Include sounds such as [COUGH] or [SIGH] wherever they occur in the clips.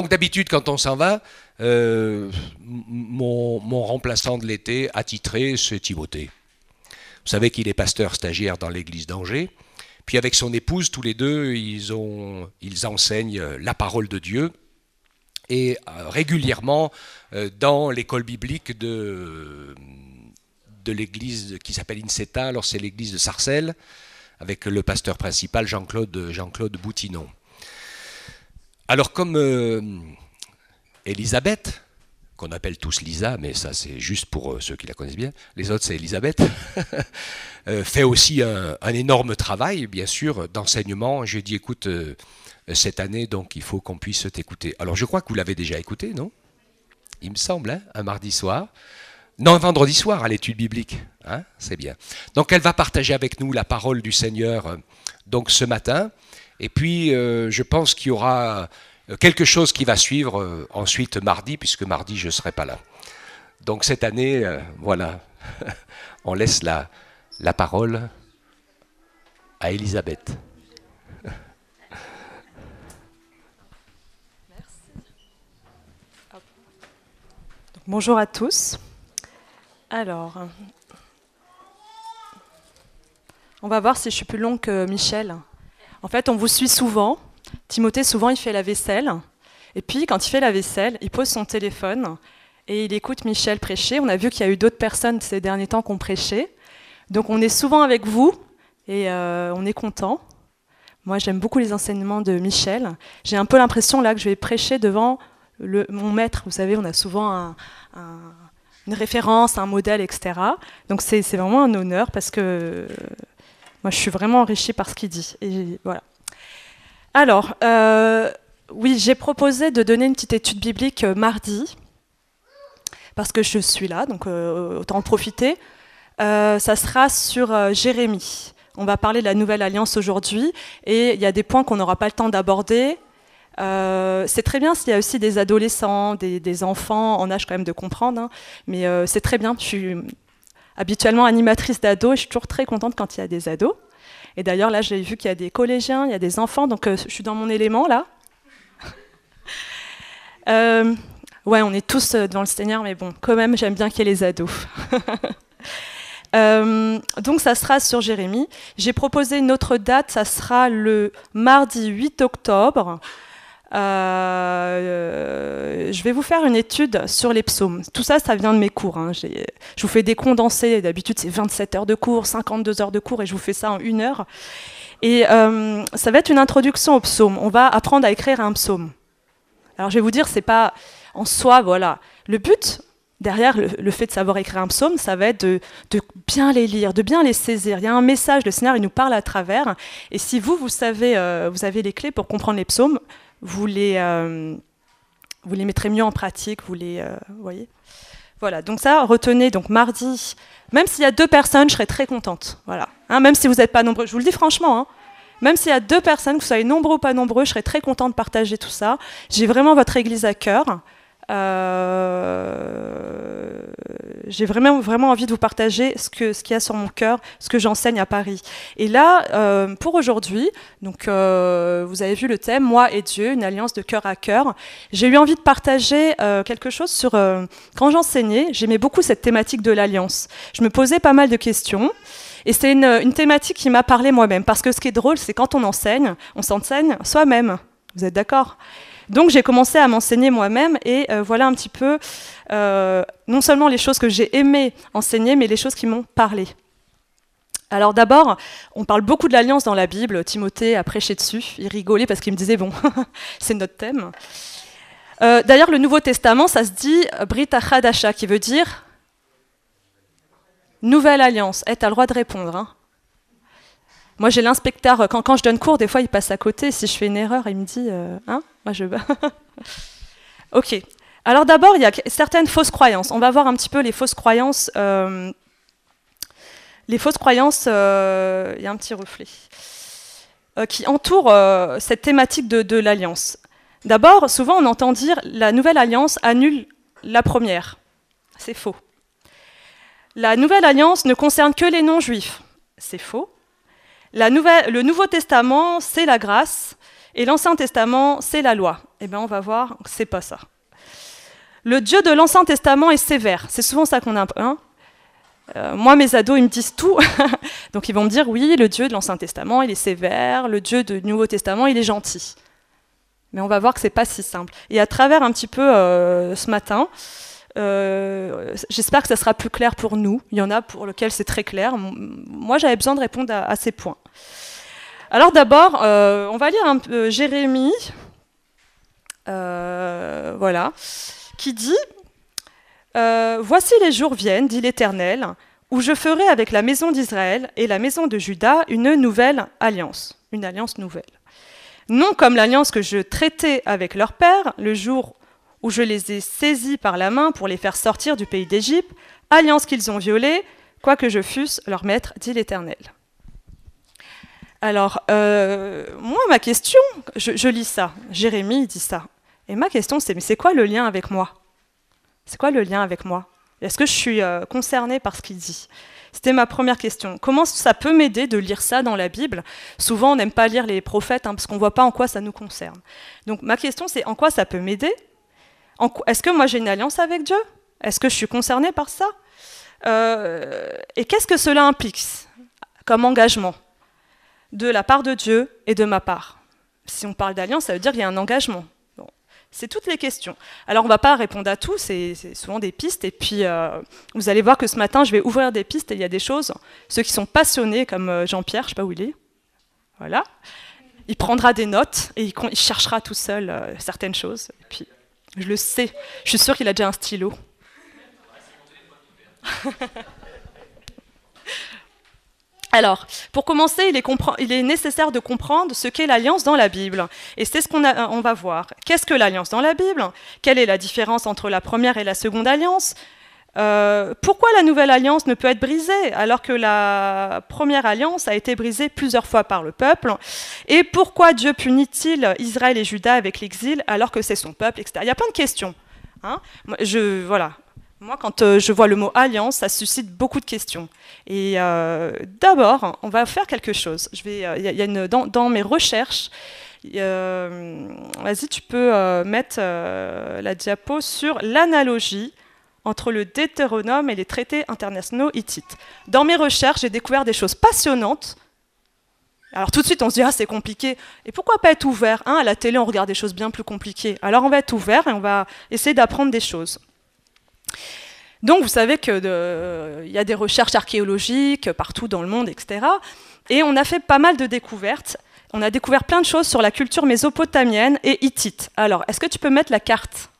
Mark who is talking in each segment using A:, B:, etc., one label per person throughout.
A: donc d'habitude, quand on s'en va, euh, mon, remplaçant de l'été attitré, c'est Thibauté. Vous savez qu'il est pasteur stagiaire dans l'église d'Angers. Puis avec son épouse, tous les deux, ils, enseignent la parole de Dieu et euh, régulièrement euh, dans l'école biblique de, l'église qui s'appelle Inseta, alors c'est l'église de Sarcelles, avec le pasteur principal Jean-Claude Boutinon. Alors comme euh, Elisabeth, qu'on appelle tous Lisa, mais ça c'est juste pour euh, ceux qui la connaissent bien, les autres c'est Elisabeth, [LAUGHS] euh, fait aussi un, énorme travail, bien sûr, d'enseignement. J'ai dit, écoute, cette année, donc il faut qu'on puisse t'écouter. Alors je crois que vous l'avez déjà écouté, non Il me semble, hein, un mardi soir. Non, un vendredi soir à l'étude biblique. Hein c'est bien. Donc elle va partager avec nous la parole du Seigneur donc ce matin. Et puis, euh, je pense qu'il y aura euh, quelque chose qui va suivre euh, ensuite mardi, puisque mardi, je ne serai pas là. Donc cette année, voilà, [LAUGHS] on laisse la, la parole à Elisabeth.
B: Merci. bonjour à tous. Alors, on va voir si je suis plus longue que Michel. En fait, on vous suit souvent. Timothée, souvent, il fait la vaisselle. Et puis, quand il fait la vaisselle, il pose son téléphone et il écoute Michel prêcher. On a vu qu'il y a eu d'autres personnes ces derniers temps qui ont prêché. Donc, on est souvent avec vous et euh, on est content. Moi, j'aime beaucoup les enseignements de Michel. J'ai un peu l'impression là que je vais prêcher devant mon maître. Vous savez, on a souvent une référence, un modèle, etc. Donc, c'est vraiment un honneur parce que moi, je suis vraiment enrichie par ce qu'il dit. Et voilà. Alors, euh, oui, j'ai proposé de donner une petite étude biblique euh, mardi, parce que je suis là, donc euh, autant en profiter. ça sera sur Jérémie. On va parler de la nouvelle alliance aujourd'hui, et il y a des points qu'on n'aura pas le temps d'aborder. c'est très bien s'il y a aussi des adolescents, des, enfants en âge quand même de comprendre, hein, mais c'est très bien habituellement animatrice d'ados et je suis toujours très contente quand il y a des ados. Et d'ailleurs, là, j'ai vu qu'il y a des collégiens, il y a des enfants, donc euh, je suis dans mon élément, là. [LAUGHS] Euh, ouais, on est tous euh, dans le Seigneur, mais bon, quand même, j'aime bien qu'il y ait les ados. [LAUGHS] donc ça sera sur Jérémy. J'ai proposé une autre date, ça sera le mardi 8 octobre euh, je vais vous faire une étude sur les psaumes. Tout ça, ça vient de mes cours. Hein. Je vous fais des condensés. D'habitude, c'est 27 heures de cours, 52 heures de cours, et je vous fais ça en une heure. Et euh, ça va être une introduction aux psaumes On va apprendre à écrire un psaume. Alors, je vais vous dire, c'est pas en soi, voilà. Le but, derrière le, fait de savoir écrire un psaume, ça va être de, de, bien les lire, de bien les saisir. Il y a un message, le Seigneur, nous parle à travers. Et si vous, vous savez, euh, vous avez les clés pour comprendre les psaumes, vous les, euh, vous les mettrez mieux en pratique, vous les euh, voyez. Voilà, donc ça, retenez, donc mardi, même s'il y a deux personnes, je serai très contente. Voilà, hein, même si vous n'êtes pas nombreux, je vous le dis franchement, hein. même s'il y a deux personnes, que vous soyez nombreux ou pas nombreux, je serai très contente de partager tout ça. J'ai vraiment votre église à cœur. Euh, j'ai vraiment, vraiment envie de vous partager ce qu'il ce y a sur mon cœur, ce que j'enseigne à Paris. Et là, euh, pour aujourd'hui, donc euh, vous avez vu le thème, moi et Dieu, une alliance de cœur à cœur. J'ai eu envie de partager quelque chose sur quand j'enseignais, j'aimais beaucoup cette thématique de l'alliance. Je me posais pas mal de questions. Et c'est une thématique qui m'a parlé moi-même, parce que ce qui est drôle, c'est quand on enseigne, on s'enseigne soi-même. Vous êtes d'accord donc j'ai commencé à m'enseigner moi-même et euh, voilà un petit peu euh, non seulement les choses que j'ai aimé enseigner, mais les choses qui m'ont parlé. Alors d'abord, on parle beaucoup de l'alliance dans la Bible. Timothée a prêché dessus. Il rigolait parce qu'il me disait, bon, [LAUGHS] c'est notre thème. Euh, d'ailleurs, le Nouveau Testament, ça se dit Brit qui veut dire Nouvelle Alliance. Eh, à t'as le droit de répondre. Hein. Moi, j'ai l'inspecteur, quand, je donne cours, des fois, il passe à côté. Si je fais une erreur, il me dit hein moi, je. [LAUGHS] ok. Alors d'abord, il y a certaines fausses croyances. On va voir un petit peu les fausses croyances. Euh, les fausses croyances, euh, il y a un petit reflet, euh, qui entoure cette thématique de, de l'alliance. D'abord, souvent on entend dire la nouvelle alliance annule la première. C'est faux. La nouvelle alliance ne concerne que les non-juifs. C'est faux. La nouvelle... le Nouveau Testament, c'est la grâce. Et l'Ancien Testament, c'est la loi. Eh bien, on va voir, c'est pas ça. Le Dieu de l'Ancien Testament est sévère. C'est souvent ça qu'on a. Hein. Euh, moi, mes ados, ils me disent tout. [LAUGHS] Donc, ils vont me dire oui, le Dieu de l'Ancien Testament, il est sévère. Le Dieu du Nouveau Testament, il est gentil. Mais on va voir que c'est pas si simple. Et à travers un petit peu euh, ce matin, euh, j'espère que ça sera plus clair pour nous. Il y en a pour lequel c'est très clair. Moi, j'avais besoin de répondre à ces points. Alors d'abord, euh, on va lire un peu Jérémie, euh, voilà, qui dit euh, Voici les jours viennent, dit l'Éternel, où je ferai avec la maison d'Israël et la maison de Juda une nouvelle alliance, une alliance nouvelle. Non comme l'alliance que je traitais avec leur père le jour où je les ai saisis par la main pour les faire sortir du pays d'Égypte, alliance qu'ils ont violée, quoique je fusse leur maître, dit l'Éternel. Alors, euh, moi, ma question, je, lis ça, Jérémie dit ça. Et ma question, c'est mais c'est quoi le lien avec moi C'est quoi le lien avec moi Est-ce que je suis concerné euh, concernée par ce qu'il dit c'était ma première question. Comment ça peut m'aider de lire ça dans la Bible Souvent, on n'aime pas lire les prophètes hein, parce qu'on ne voit pas en quoi ça nous concerne. Donc, ma question, c'est en quoi ça peut m'aider Est-ce que moi j'ai une alliance avec Dieu Est-ce que je suis concernée par ça euh, Et qu'est-ce que cela implique comme engagement de la part de Dieu et de ma part. Si on parle d'alliance, ça veut dire qu'il y a un engagement. Bon. C'est toutes les questions. Alors on ne va pas répondre à tout, c'est souvent des pistes. Et puis euh, vous allez voir que ce matin, je vais ouvrir des pistes et il y a des choses. Ceux qui sont passionnés, comme euh, Jean-Pierre, je ne sais pas où il est, voilà, il prendra des notes et il, cherchera tout seul euh, certaines choses. Et puis je le sais, je suis sûre qu'il a déjà un stylo. [LAUGHS] Alors, pour commencer, il est, il est, nécessaire de comprendre ce qu'est l'alliance dans la Bible. Et c'est ce qu'on on va voir. Qu'est-ce que l'alliance dans la Bible Quelle est la différence entre la première et la seconde alliance euh, pourquoi la nouvelle alliance ne peut être brisée alors que la première alliance a été brisée plusieurs fois par le peuple Et pourquoi Dieu punit-il Israël et Juda avec l'exil alors que c'est son peuple etc. Il y a plein de questions. Hein je, voilà. Moi, quand euh, je vois le mot alliance, ça suscite beaucoup de questions. Et euh, d'abord, on va faire quelque chose. Je vais, euh, il y a une, dans, dans, mes recherches, vas-y, tu peux mettre la diapo sur l'analogie entre le déterronome et les traités internationaux hittites. Dans mes recherches, j'ai découvert des choses passionnantes. Alors tout de suite, on se dit, ah, c'est compliqué. Et pourquoi pas être ouvert hein, À la télé, on regarde des choses bien plus compliquées. Alors on va être ouvert et on va essayer d'apprendre des choses. Donc vous savez qu'il y a des recherches archéologiques partout dans le monde, etc. Et on a fait pas mal de découvertes. On a découvert plein de choses sur la culture mésopotamienne et hittite. Alors, est-ce que tu peux mettre la carte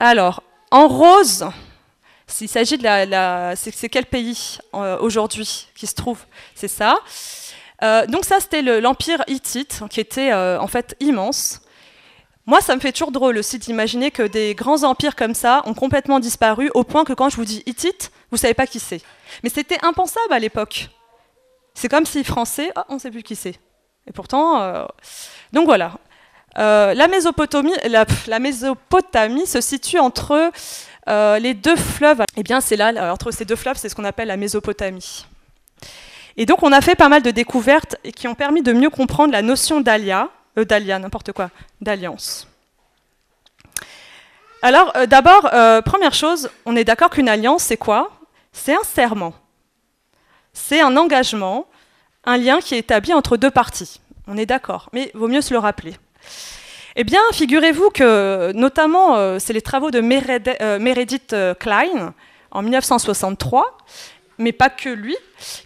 B: Alors, en rose, s'il s'agit de la... c'est quel pays euh, aujourd'hui qui se trouve C'est ça. Euh, donc ça, c'était l'empire hittite, qui était euh, en fait immense. Moi, ça me fait toujours drôle aussi d'imaginer que des grands empires comme ça ont complètement disparu au point que quand je vous dis Hittite, vous savez pas qui c'est. Mais c'était impensable à l'époque. C'est comme si français, ah, on ne sait plus qui c'est. Et pourtant, euh, donc voilà. Euh, la, Mésopotamie, se situe entre euh, les deux fleuves. Et eh bien, c'est là, entre ces deux fleuves, c'est ce qu'on appelle la Mésopotamie. Et donc, on a fait pas mal de découvertes qui ont permis de mieux comprendre la notion d'alia, euh, d'alliance, n'importe quoi, d'alliance. Alors, euh, d'abord, euh, première chose, on est d'accord qu'une alliance, c'est quoi C'est un serment. C'est un engagement, un lien qui est établi entre deux parties. On est d'accord, mais vaut mieux se le rappeler. Eh bien, figurez-vous que, notamment, c'est les travaux de Meredith Klein en 1963, mais pas que lui,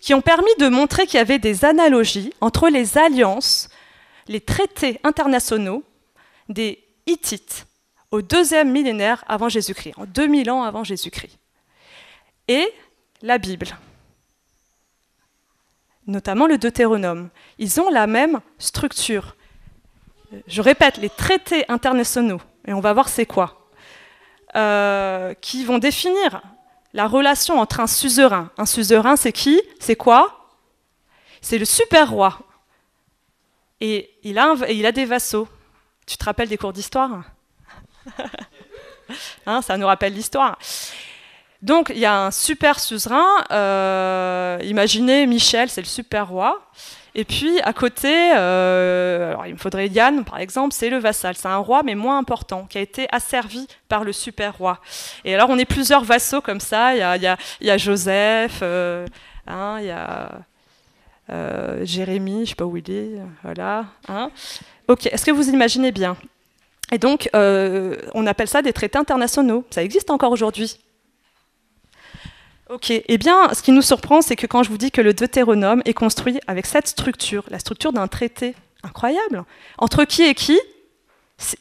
B: qui ont permis de montrer qu'il y avait des analogies entre les alliances les traités internationaux des Hittites au deuxième millénaire avant Jésus-Christ, en 2000 ans avant Jésus-Christ. Et la Bible, notamment le Deutéronome, ils ont la même structure. Euh, je répète, les traités internationaux, et on va voir c'est quoi, euh, qui vont définir la relation entre un suzerain. Un suzerain, c'est qui C'est quoi C'est le super-roi et il a, des vassaux. Tu te rappelles des cours d'histoire [LAUGHS] hein, Ça nous rappelle l'histoire. Donc il y a un super suzerain, euh, imaginez Michel, c'est le super roi. Et puis à côté, euh, il me faudrait Yann par exemple, c'est le vassal, c'est un roi mais moins important, qui a été asservi par le super roi. Et alors on est plusieurs vassaux comme ça, il y a, Joseph, il y a euh, hein, euh, Jérémy, je sais pas où il est, voilà. Hein. ok, est-ce que vous imaginez bien Et donc, euh, on appelle ça des traités internationaux. Ça existe encore aujourd'hui. Ok, eh bien, ce qui nous surprend, c'est que quand je vous dis que le Deutéronome est construit avec cette structure, la structure d'un traité incroyable, entre qui et qui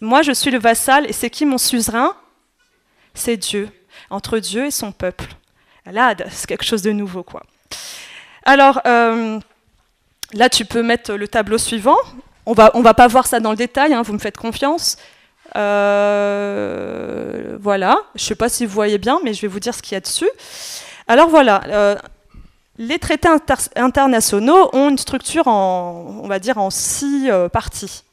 B: Moi, je suis le vassal, et c'est qui mon suzerain C'est Dieu, entre Dieu et son peuple. Là, c'est quelque chose de nouveau, quoi. Alors, euh, Là, tu peux mettre le tableau suivant. On va, on va pas voir ça dans le détail, hein, vous me faites confiance. Euh, voilà, je ne sais pas si vous voyez bien, mais je vais vous dire ce qu'il y a dessus. Alors voilà, euh, les traités internationaux ont une structure en, on va dire, en six euh, parties.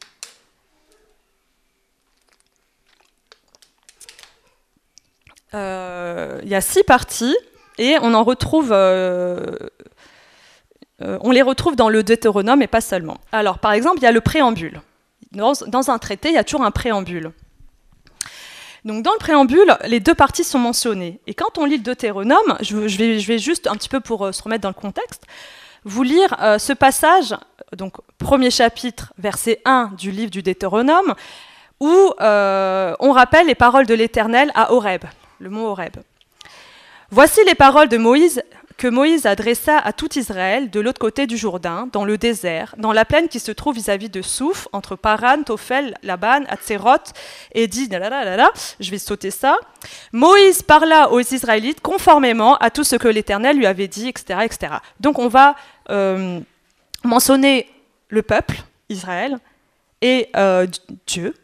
B: Il y a six parties et on en retrouve euh, on les retrouve dans le Deutéronome et pas seulement. Alors, par exemple, il y a le préambule. Dans, un traité, il y a toujours un préambule. Donc, dans le préambule, les deux parties sont mentionnées. Et quand on lit le Deutéronome, je, vais, juste, un petit peu pour euh, se remettre dans le contexte, vous lire euh, ce passage, donc premier chapitre, verset 1 du livre du Deutéronome, où on rappelle les paroles de l'Éternel à Horeb, le mot Horeb. Voici les paroles de Moïse que Moïse adressa à tout Israël de l'autre côté du Jourdain, dans le désert, dans la plaine qui se trouve vis-à-vis de Souf, entre Paran, Tophel, Laban, Atzeroth, et dit, je vais sauter ça. Moïse parla aux Israélites conformément à tout ce que l'Éternel lui avait dit, etc., etc. Donc on va euh, mentionner le peuple, Israël, et euh, Dieu,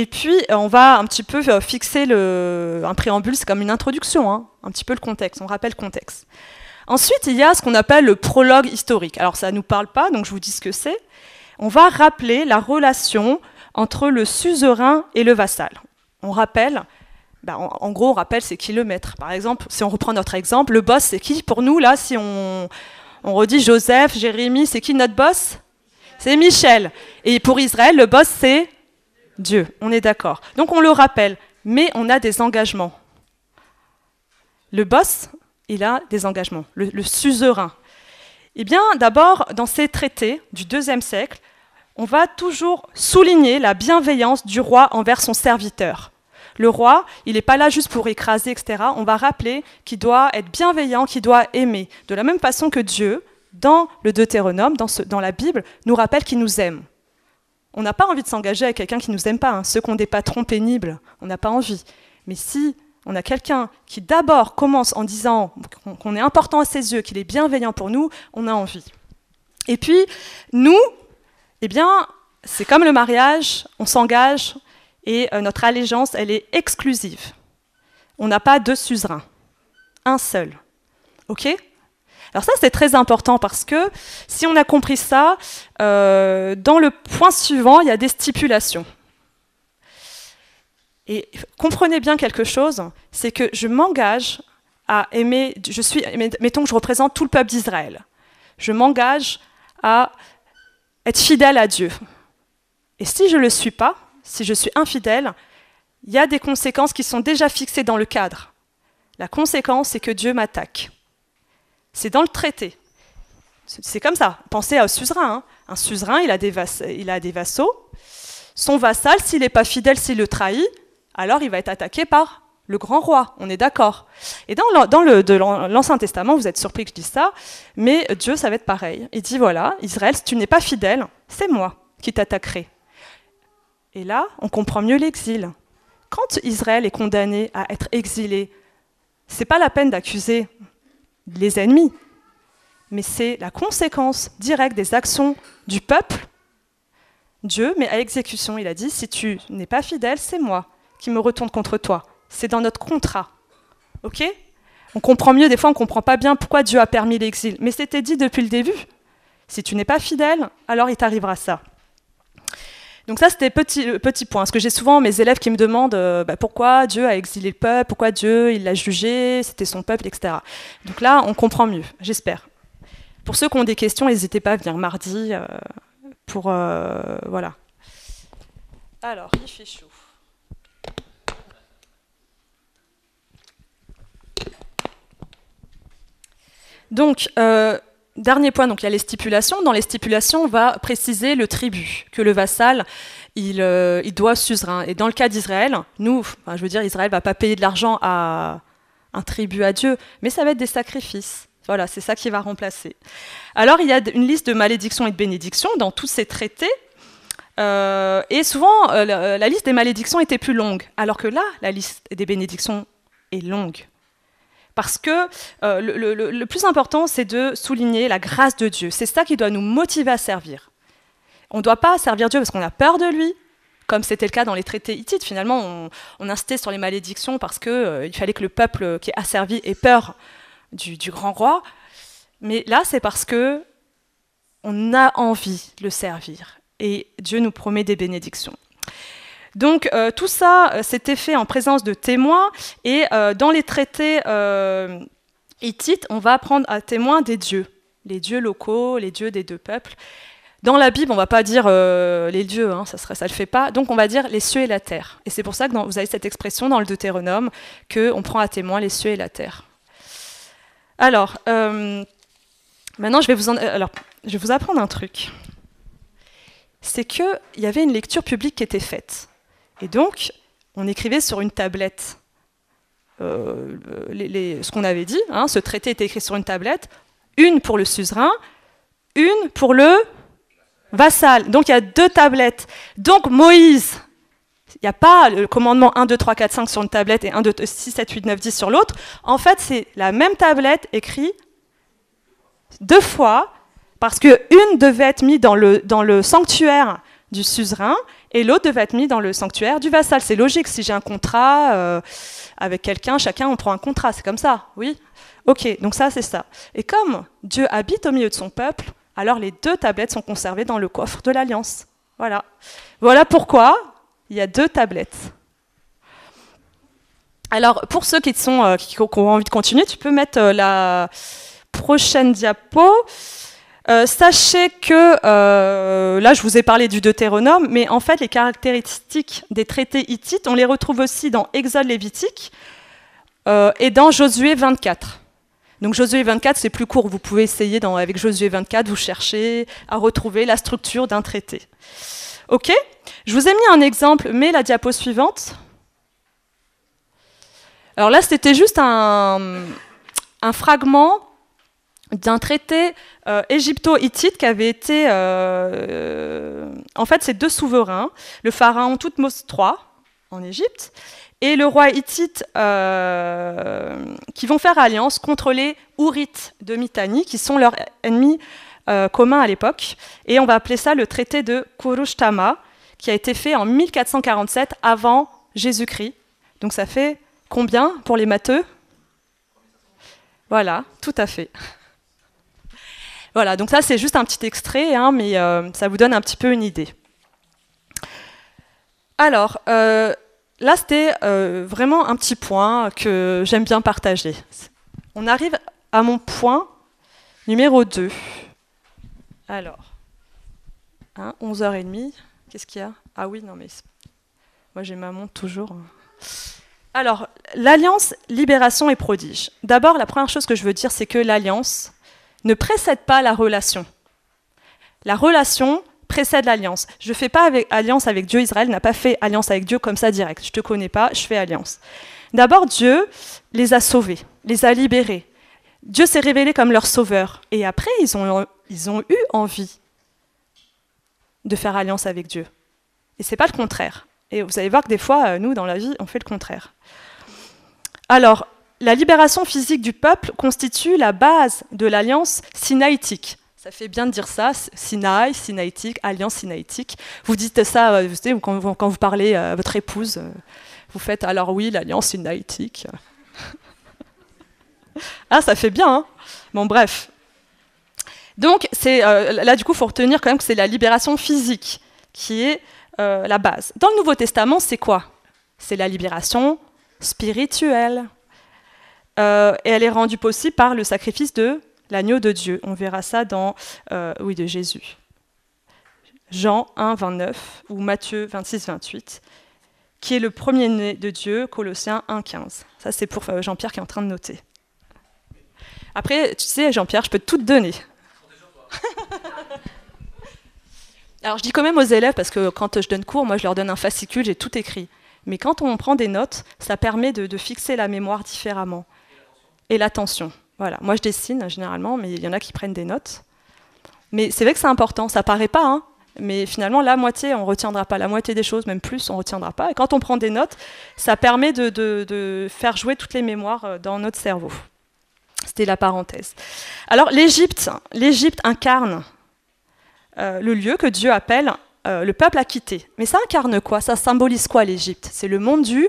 B: et puis, on va un petit peu euh, fixer le, un préambule, c'est comme une introduction, hein, un petit peu le contexte, on rappelle le contexte. Ensuite, il y a ce qu'on appelle le prologue historique. Alors, ça ne nous parle pas, donc je vous dis ce que c'est. On va rappeler la relation entre le suzerain et le vassal. On rappelle, ben, en, gros, on rappelle c'est qui le maître. Par exemple, si on reprend notre exemple, le boss, c'est qui Pour nous, là, si on, on redit Joseph, Jérémie, c'est qui notre boss C'est Michel. Et pour Israël, le boss, c'est Dieu. On est d'accord. Donc on le rappelle, mais on a des engagements. Le boss, il a des engagements, le, suzerain. Eh bien, d'abord, dans ces traités du deuxième siècle, on va toujours souligner la bienveillance du roi envers son serviteur. Le roi, il n'est pas là juste pour écraser, etc. On va rappeler qu'il doit être bienveillant, qu'il doit aimer. De la même façon que Dieu, dans le Deutéronome, dans la Bible, nous rappelle qu'il nous aime. On n'a pas envie de s'engager avec quelqu'un qui ne nous aime pas, hein. ceux qui ont des patrons pénibles, on n'a pas envie. Mais si on a quelqu'un qui d'abord commence en disant qu'on est important à ses yeux, qu'il est bienveillant pour nous, on a envie. Et puis, nous, eh bien, c'est comme le mariage, on s'engage et euh, notre allégeance, elle est exclusive. On n'a pas deux suzerains, un seul. OK alors ça, c'est très important parce que si on a compris ça, euh, dans le point suivant, il y a des stipulations. Et comprenez bien quelque chose, c'est que je m'engage à aimer, je suis, mettons que je représente tout le peuple d'Israël. Je m'engage à être fidèle à Dieu. Et si je ne le suis pas, si je suis infidèle, il y a des conséquences qui sont déjà fixées dans le cadre. La conséquence, c'est que Dieu m'attaque. C'est dans le traité. C'est comme ça. Pensez à hein. un suzerain. Un suzerain, il a, des vassaux. Son vassal, s'il n'est pas fidèle, s'il le trahit, alors il va être attaqué par le grand roi, on est d'accord. Et dans, l'Ancien Testament, vous êtes surpris que je dise ça, mais Dieu, ça va être pareil. Il dit, voilà, Israël, si tu n'es pas fidèle, c'est moi qui t'attaquerai. Et là, on comprend mieux l'exil. Quand Israël est condamné à être exilé, c'est pas la peine d'accuser les ennemis, mais c'est la conséquence directe des actions du peuple. Dieu met à exécution, il a dit, si tu n'es pas fidèle, c'est moi qui me retourne contre toi. C'est dans notre contrat. OK On comprend mieux, des fois on ne comprend pas bien pourquoi Dieu a permis l'exil, mais c'était dit depuis le début. Si tu n'es pas fidèle, alors il t'arrivera ça. Donc ça, c'était petit, euh, petit point. Parce que j'ai souvent mes élèves qui me demandent euh, bah, pourquoi Dieu a exilé le peuple, pourquoi Dieu il l'a jugé, c'était son peuple, etc. Donc là, on comprend mieux, j'espère. Pour ceux qui ont des questions, n'hésitez pas à venir mardi euh, pour... voilà. Alors, il fait chaud. Donc, Dernier point, donc il y a les stipulations. Dans les stipulations, on va préciser le tribut que le vassal il, euh, doit suzerain. Et dans le cas d'Israël, nous, je veux dire, Israël va pas payer de l'argent à un tribut à Dieu, mais ça va être des sacrifices. Voilà, c'est ça qui va remplacer. Alors il y a une liste de malédictions et de bénédictions dans tous ces traités. Euh, et souvent, euh, la liste des malédictions était plus longue, alors que là, la liste des bénédictions est longue. Parce que euh, le, plus important, c'est de souligner la grâce de Dieu. C'est ça qui doit nous motiver à servir. On ne doit pas servir Dieu parce qu'on a peur de lui, comme c'était le cas dans les traités hittites. Finalement, on, on insistait sur les malédictions parce qu'il euh, fallait que le peuple qui est asservi ait peur du, du grand roi. Mais là, c'est parce que on a envie de le servir. Et Dieu nous promet des bénédictions. Donc euh, tout ça s'était euh, fait en présence de témoins et euh, dans les traités hittites, on va prendre à témoin des dieux, les dieux locaux, les dieux des deux peuples. Dans la Bible, on ne va pas dire les dieux, hein, ça ne le fait pas. Donc on va dire les cieux et la terre. Et c'est pour ça que vous avez cette expression dans le Deutéronome que prend à témoin les cieux et la terre. Alors maintenant, je vais vous alors je vais vous apprendre un truc c'est qu'il y avait une lecture publique qui était faite. Et donc, on écrivait sur une tablette. Euh, les, ce qu'on avait dit, hein, ce traité était écrit sur une tablette, une pour le suzerain, une pour le vassal. Donc il y a deux tablettes. Donc Moïse, il n'y a pas le commandement 1, 2, 3, 4, 5 sur une tablette et 1, 2, 6, 7, 8, 9, 10 sur l'autre. En fait, c'est la même tablette écrite deux fois, parce que devait être mise dans le, dans le sanctuaire du suzerain, et l'autre devait être mis dans le sanctuaire du vassal. C'est logique, si j'ai un contrat euh, avec quelqu'un, chacun on prend un contrat, c'est comme ça, oui Ok, donc ça c'est ça. Et comme Dieu habite au milieu de son peuple, alors les deux tablettes sont conservées dans le coffre de l'Alliance. Voilà. Voilà pourquoi il y a deux tablettes. Alors, pour ceux qui, sont, euh, qui, ont envie de continuer, tu peux mettre euh, la prochaine diapo. Euh, sachez que, euh, là je vous ai parlé du Deutéronome, mais en fait les caractéristiques des traités hittites, on les retrouve aussi dans Exode lévitique euh, et dans Josué 24. Donc Josué 24, c'est plus court, vous pouvez essayer avec Josué 24, vous cherchez à retrouver la structure d'un traité. Ok Je vous ai mis un exemple, mais la diapo suivante. Alors là, c'était juste un fragment d'un traité euh, égypto-hittite qui avait été... Euh, en fait, ces deux souverains, le pharaon Toutmos III en Égypte et le roi hittite euh, qui vont faire alliance contre les Ourites de Mitanni, qui sont leurs ennemis communs à l'époque. Et on va appeler ça le traité de Kurushtama, qui a été fait en 1447 avant Jésus-Christ. Donc ça fait combien pour les matheux Voilà, tout à fait. Voilà, donc ça c'est juste un petit extrait, hein, mais euh, ça vous donne un petit peu une idée. Alors, euh, là c'était euh, vraiment un petit point que j'aime bien partager. On arrive à mon point numéro 2. Alors, 11h30, hein, qu'est-ce qu'il y a Ah oui, non mais moi j'ai ma montre toujours. Hein. Alors, l'alliance libération et prodige. D'abord, la première chose que je veux dire, c'est que l'alliance, ne précède pas la relation. La relation précède l'alliance. Je ne fais pas alliance avec Dieu. Israël n'a pas fait alliance avec Dieu comme ça direct. Je te connais pas, je fais alliance. D'abord, Dieu les a sauvés, les a libérés. Dieu s'est révélé comme leur sauveur. Et après, ils ont, ils ont eu envie de faire alliance avec Dieu. Et c'est pas le contraire. Et vous allez voir que des fois, euh, nous, dans la vie, on fait le contraire. Alors, la libération physique du peuple constitue la base de l'alliance sinaïtique. Ça fait bien de dire ça, Sinaï, Sinaïtique, alliance Sinaïtique. Vous dites ça, euh, quand, vous, parlez à euh, votre épouse, euh, vous faites alors oui, l'alliance Sinaïtique. [LAUGHS] ah, ça fait bien, hein. Bon, bref. Donc, là, du coup, il faut retenir quand même que c'est la libération physique qui est la base. Dans le Nouveau Testament, c'est quoi C'est la libération spirituelle. Euh, et elle est rendue possible par le sacrifice de l'agneau de Dieu. On verra ça dans, euh, oui, de Jésus. Jean 1, 29 ou Matthieu 26, 28, qui est le premier-né de Dieu, Colossiens 1, 15. Ça, c'est pour euh, Jean-Pierre qui est en train de noter. Après, tu sais, Jean-Pierre, je peux tout te donner. [LAUGHS] Alors, je dis quand même aux élèves, parce que quand je donne cours, moi, je leur donne un fascicule, j'ai tout écrit. Mais quand on prend des notes, ça permet de fixer la mémoire différemment et l'attention. Voilà. Moi, je dessine généralement, mais il y en a qui prennent des notes. Mais c'est vrai que c'est important, ça paraît pas, hein, mais finalement, la moitié, on retiendra pas. La moitié des choses, même plus, on retiendra pas. Et quand on prend des notes, ça permet de, faire jouer toutes les mémoires euh, dans notre cerveau. C'était la parenthèse. Alors, l'Égypte, l'Égypte incarne euh, le lieu que Dieu appelle euh, le peuple a quitté. Mais ça incarne quoi Ça symbolise quoi l'Égypte C'est le monde du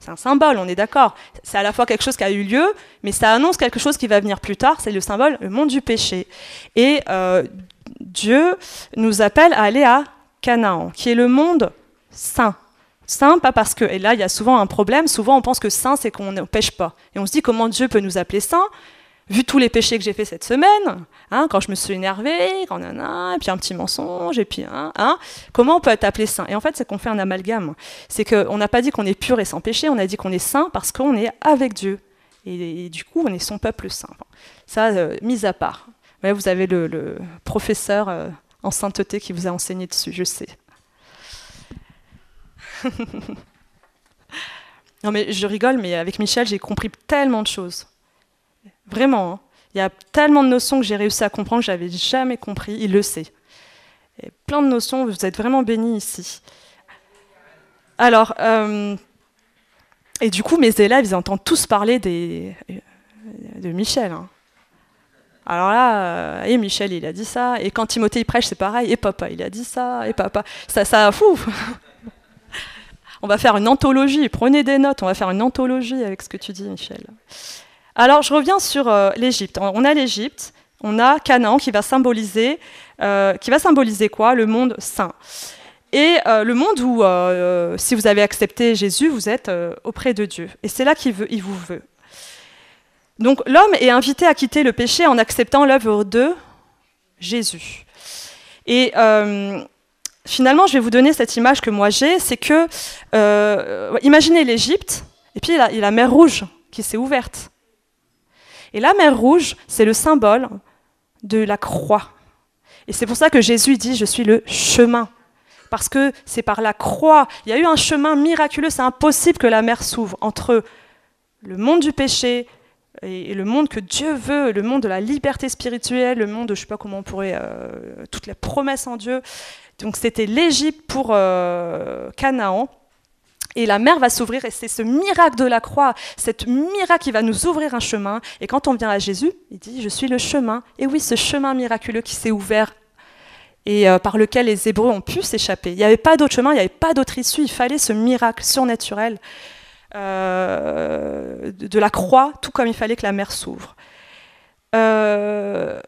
B: c'est un symbole, on est d'accord. C'est à la fois quelque chose qui a eu lieu, mais ça annonce quelque chose qui va venir plus tard. C'est le symbole, le monde du péché. Et euh, Dieu nous appelle à aller à Canaan, qui est le monde saint. Saint, pas parce que. Et là, il y a souvent un problème. Souvent, on pense que saint, c'est qu'on ne pêche pas. Et on se dit comment Dieu peut nous appeler saint vu tous les péchés que j'ai fait cette semaine, hein, quand je me suis énervée, quand un, et puis un petit mensonge, et puis hein, hein, comment on peut être appelé saint Et en fait, c'est qu'on fait un amalgame. C'est qu'on n'a pas dit qu'on est pur et sans péché, on a dit qu'on est saint parce qu'on est avec Dieu. Et, du coup, on est son peuple saint. ça, mise euh, mis à part. vous avez le, professeur euh, en sainteté qui vous a enseigné dessus, je sais. [LAUGHS] non mais je rigole, mais avec Michel, j'ai compris tellement de choses. Vraiment. Hein. Il y a tellement de notions que j'ai réussi à comprendre que j'avais jamais compris. Il le sait. Et plein de notions, vous êtes vraiment bénis ici. Alors, euh, et du coup, mes élèves, ils entendent tous parler euh, de Michel. Hein. Alors là, euh, et Michel, il a dit ça. Et quand Timothée, prêche, c'est pareil. Et papa, il a dit ça. Et papa, ça, ça, fou [LAUGHS] On va faire une anthologie. Prenez des notes. On va faire une anthologie avec ce que tu dis, Michel. Alors je reviens sur euh, l'Égypte. On a l'Égypte, on a Canaan qui va symboliser, euh, qui va symboliser quoi Le monde saint. Et euh, le monde où, si vous avez accepté Jésus, vous êtes auprès de Dieu. Et c'est là qu'il veut, il vous veut. Donc l'homme est invité à quitter le péché en acceptant l'œuvre de Jésus. Et finalement, je vais vous donner cette image que moi j'ai, c'est que, imaginez l'Égypte, et puis il a la mer Rouge qui s'est ouverte. Et la mer rouge, c'est le symbole de la croix. Et c'est pour ça que Jésus dit, je suis le chemin. Parce que c'est par la croix, il y a eu un chemin miraculeux, c'est impossible que la mer s'ouvre entre le monde du péché et le monde que Dieu veut, le monde de la liberté spirituelle, le monde de, je sais pas comment on pourrait, euh, toutes les promesses en Dieu. Donc c'était l'Égypte pour euh, Canaan et la mer va s'ouvrir. Et c'est ce miracle de la croix, cette miracle qui va nous ouvrir un chemin. Et quand on vient à Jésus, il dit Je suis le chemin. Et oui, ce chemin miraculeux qui s'est ouvert et euh, par lequel les Hébreux ont pu s'échapper. Il n'y avait pas d'autre chemin, il n'y avait pas d'autre issue. Il fallait ce miracle surnaturel euh, de la croix, tout comme il fallait que la mer s'ouvre. Euh,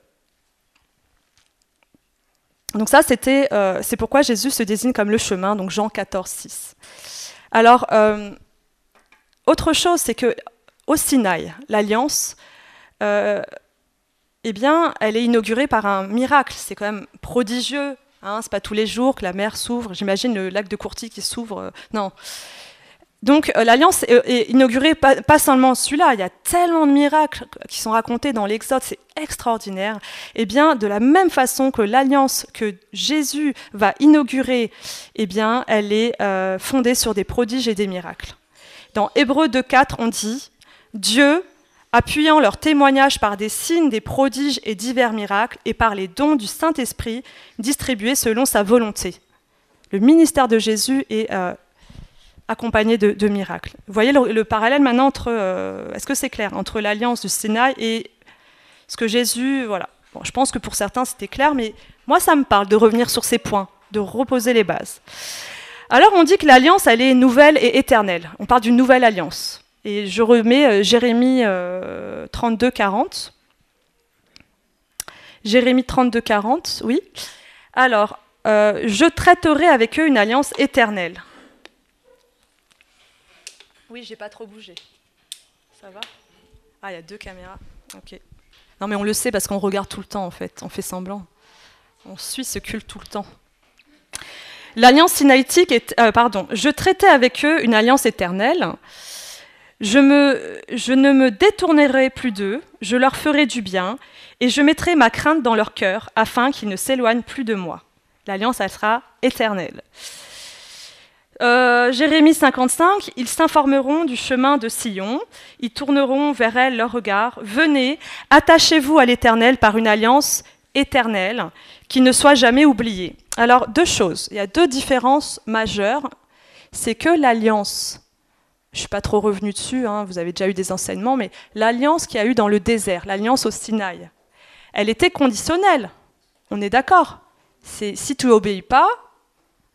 B: donc ça, c'était, c'est pourquoi Jésus se désigne comme le chemin, donc Jean 14, 6. Alors, euh, autre chose, c'est que au Sinaï, l'alliance, euh, eh bien, elle est inaugurée par un miracle. C'est quand même prodigieux. Ce hein. c'est pas tous les jours que la mer s'ouvre. J'imagine le lac de Courty qui s'ouvre. Euh, non. Donc euh, l'alliance est, euh, inaugurée pas, seulement celui-là, il y a tellement de miracles qui sont racontés dans l'Exode, c'est extraordinaire. Et eh bien de la même façon que l'alliance que Jésus va inaugurer, eh bien elle est euh, fondée sur des prodiges et des miracles. Dans Hébreux 2:4, on dit Dieu appuyant leur témoignage par des signes, des prodiges et divers miracles et par les dons du Saint-Esprit distribués selon sa volonté. Le ministère de Jésus est accompagné de, miracles. Vous voyez le, parallèle maintenant entre, euh, est-ce que c'est clair, entre l'alliance du Sénat et ce que Jésus, voilà. Bon, je pense que pour certains c'était clair, mais moi ça me parle de revenir sur ces points, de reposer les bases. Alors on dit que l'alliance, elle est nouvelle et éternelle. On parle d'une nouvelle alliance. Et je remets euh, Jérémie 32, euh, 40. Jérémie 32, 40, oui. Alors, je traiterai avec eux une alliance éternelle. Oui, j'ai pas trop bougé. Ça va Ah, il y a deux caméras. Ok. Non, mais on le sait parce qu'on regarde tout le temps, en fait. On fait semblant. On suit ce culte tout le temps. L'alliance sinaïtique est. Euh, pardon. Je traitais avec eux une alliance éternelle. Je, me, je ne me détournerai plus d'eux, je leur ferai du bien, et je mettrai ma crainte dans leur cœur, afin qu'ils ne s'éloignent plus de moi. L'alliance, elle sera éternelle. Euh, Jérémie 55, ils s'informeront du chemin de Sion, ils tourneront vers elle leur regard. Venez, attachez-vous à l'Éternel par une alliance éternelle qui ne soit jamais oubliée. Alors, deux choses. Il y a deux différences majeures. C'est que l'alliance, je ne suis pas trop revenu dessus, hein, vous avez déjà eu des enseignements, mais l'alliance qu'il y a eu dans le désert, l'alliance au Sinaï, elle était conditionnelle. On est d'accord. C'est si tu n'obéis pas,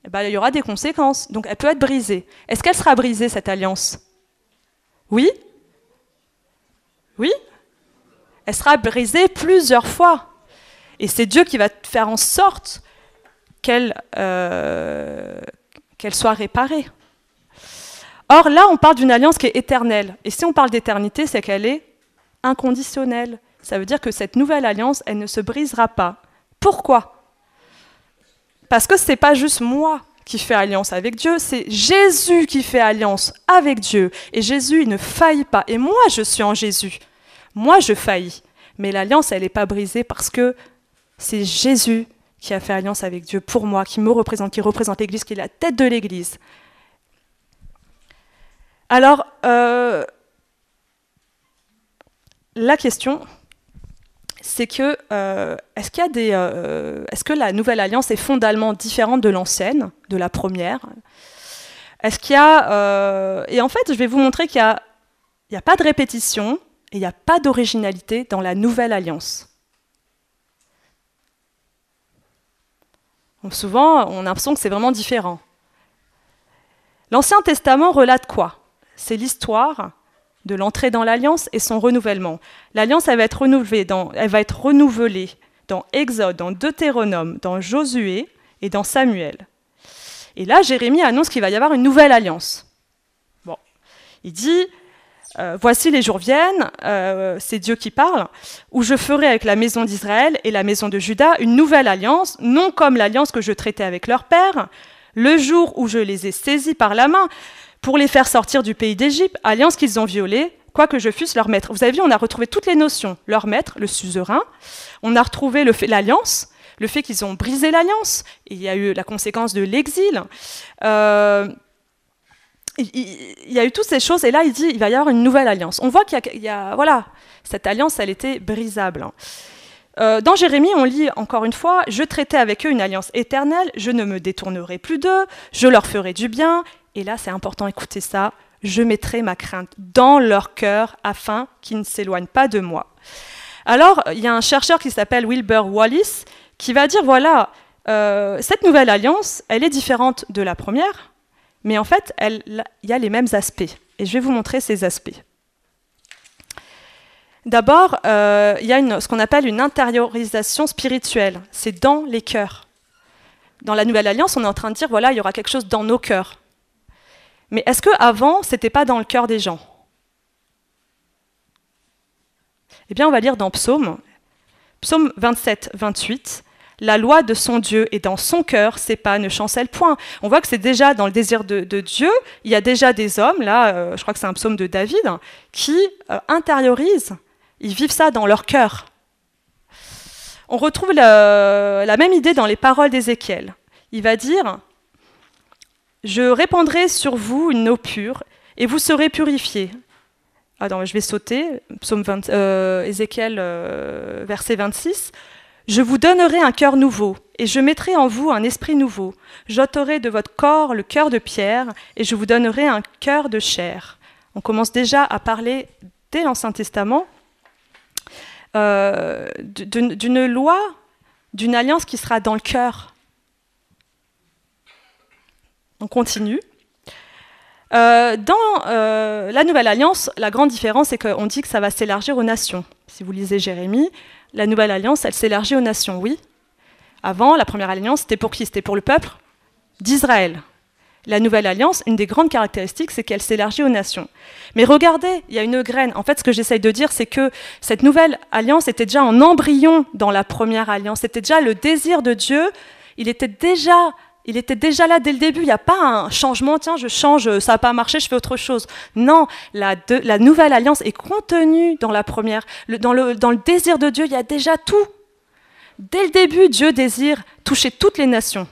B: eh ben, il y aura des conséquences. Donc elle peut être brisée. Est-ce qu'elle sera brisée, cette alliance Oui Oui Elle sera brisée plusieurs fois. Et c'est Dieu qui va faire en sorte euh, qu'elle soit réparée. Or là, on parle d'une alliance qui est éternelle. Et si on parle d'éternité, c'est qu'elle est inconditionnelle. Ça veut dire que cette nouvelle alliance, elle ne se brisera pas. Pourquoi parce que ce n'est pas juste moi qui fais alliance avec Dieu, c'est Jésus qui fait alliance avec Dieu. Et Jésus, il ne faillit pas. Et moi, je suis en Jésus. Moi, je faillis. Mais l'alliance, elle n'est pas brisée parce que c'est Jésus qui a fait alliance avec Dieu pour moi, qui me représente, qui représente l'Église, qui est la tête de l'Église. Alors, euh, la question, c'est que euh, est-ce qu'il y a des, euh, est-ce que la nouvelle alliance est fondamentalement différente de l'ancienne, de la première Est-ce qu'il y a, euh, et en fait, je vais vous montrer qu'il n'y a, il a pas de répétition et il n'y a pas d'originalité dans la nouvelle alliance. souvent, on a l'impression que c'est vraiment différent. L'Ancien Testament relate quoi C'est l'histoire de l'entrée dans l'Alliance et son renouvellement. L'Alliance, elle, va être renouvelée dans Exode, dans Deutéronome, dans Josué et dans Samuel. Et là, Jérémie annonce qu'il va y avoir une nouvelle alliance. Bon, il dit euh, Voici les jours viennent, euh, c'est Dieu qui parle, où je ferai avec la maison d'Israël et la maison de Juda une nouvelle alliance, non comme l'alliance que je traitais avec leur père, le jour où je les ai saisis par la main pour les faire sortir du pays d'Égypte, alliance qu'ils ont violée, quoique je fusse leur maître. Vous avez vu, on a retrouvé toutes les notions, leur maître, le suzerain, on a retrouvé l'alliance, le fait, qu'ils ont brisé l'alliance, il y a eu la conséquence de l'exil. Euh, il, y a eu toutes ces choses, et là, il dit, il va y avoir une nouvelle alliance. On voit qu'il y, a, voilà, cette alliance, elle était brisable. Euh, dans Jérémie, on lit encore une fois, je traitais avec eux une alliance éternelle, je ne me détournerai plus d'eux, je leur ferai du bien, et là, c'est important, écoutez ça, je mettrai ma crainte dans leur cœur afin qu'ils ne s'éloignent pas de moi. Alors, il y a un chercheur qui s'appelle Wilbur Wallis qui va dire, voilà, euh, cette nouvelle alliance, elle est différente de la première, mais en fait, il y a les mêmes aspects. Et je vais vous montrer ces aspects. D'abord, euh, il y a une, ce qu'on appelle une intériorisation spirituelle. C'est dans les cœurs. Dans la Nouvelle Alliance, on est en train de dire, voilà, il y aura quelque chose dans nos cœurs. Mais est-ce que avant, c'était pas dans le cœur des gens Eh bien, on va lire dans Psaume, Psaume 27, 28. La loi de son Dieu est dans son cœur, c'est pas ne chancelle point. On voit que c'est déjà dans le désir de, Dieu, il y a déjà des hommes, là, euh, je crois que c'est un psaume de David, hein, qui euh, intériorisent, ils vivent ça dans leur cœur. On retrouve la, la même idée dans les paroles d'Ézéchiel. Il va dire je répandrai sur vous une eau pure, et vous serez purifiés. Ah je vais sauter. Psaume 20, euh, Ézéchiel, euh, verset 26. Je vous donnerai un cœur nouveau, et je mettrai en vous un esprit nouveau. J'ôterai de votre corps le cœur de pierre, et je vous donnerai un cœur de chair. On commence déjà à parler dès l'Ancien Testament euh, d'une loi, d'une alliance qui sera dans le cœur, on continue. Euh, dans euh, la Nouvelle Alliance, la grande différence, c'est qu'on dit que ça va s'élargir aux nations. Si vous lisez Jérémie, la Nouvelle Alliance, elle s'élargit aux nations, oui. Avant, la Première Alliance, c'était pour qui C'était pour le peuple d'Israël. La Nouvelle Alliance, une des grandes caractéristiques, c'est qu'elle s'élargit aux nations. Mais regardez, il y a une graine. En fait, ce que j'essaye de dire, c'est que cette Nouvelle Alliance était déjà en embryon dans la Première Alliance. C'était déjà le désir de Dieu. Il était déjà il était déjà là dès le début. Il n'y a pas un changement, tiens, je change, euh, ça n'a pas marché, je fais autre chose. Non, la, nouvelle alliance est contenue dans la première. dans, le, désir de Dieu, il y a déjà tout. Dès le début, Dieu désire toucher toutes les nations.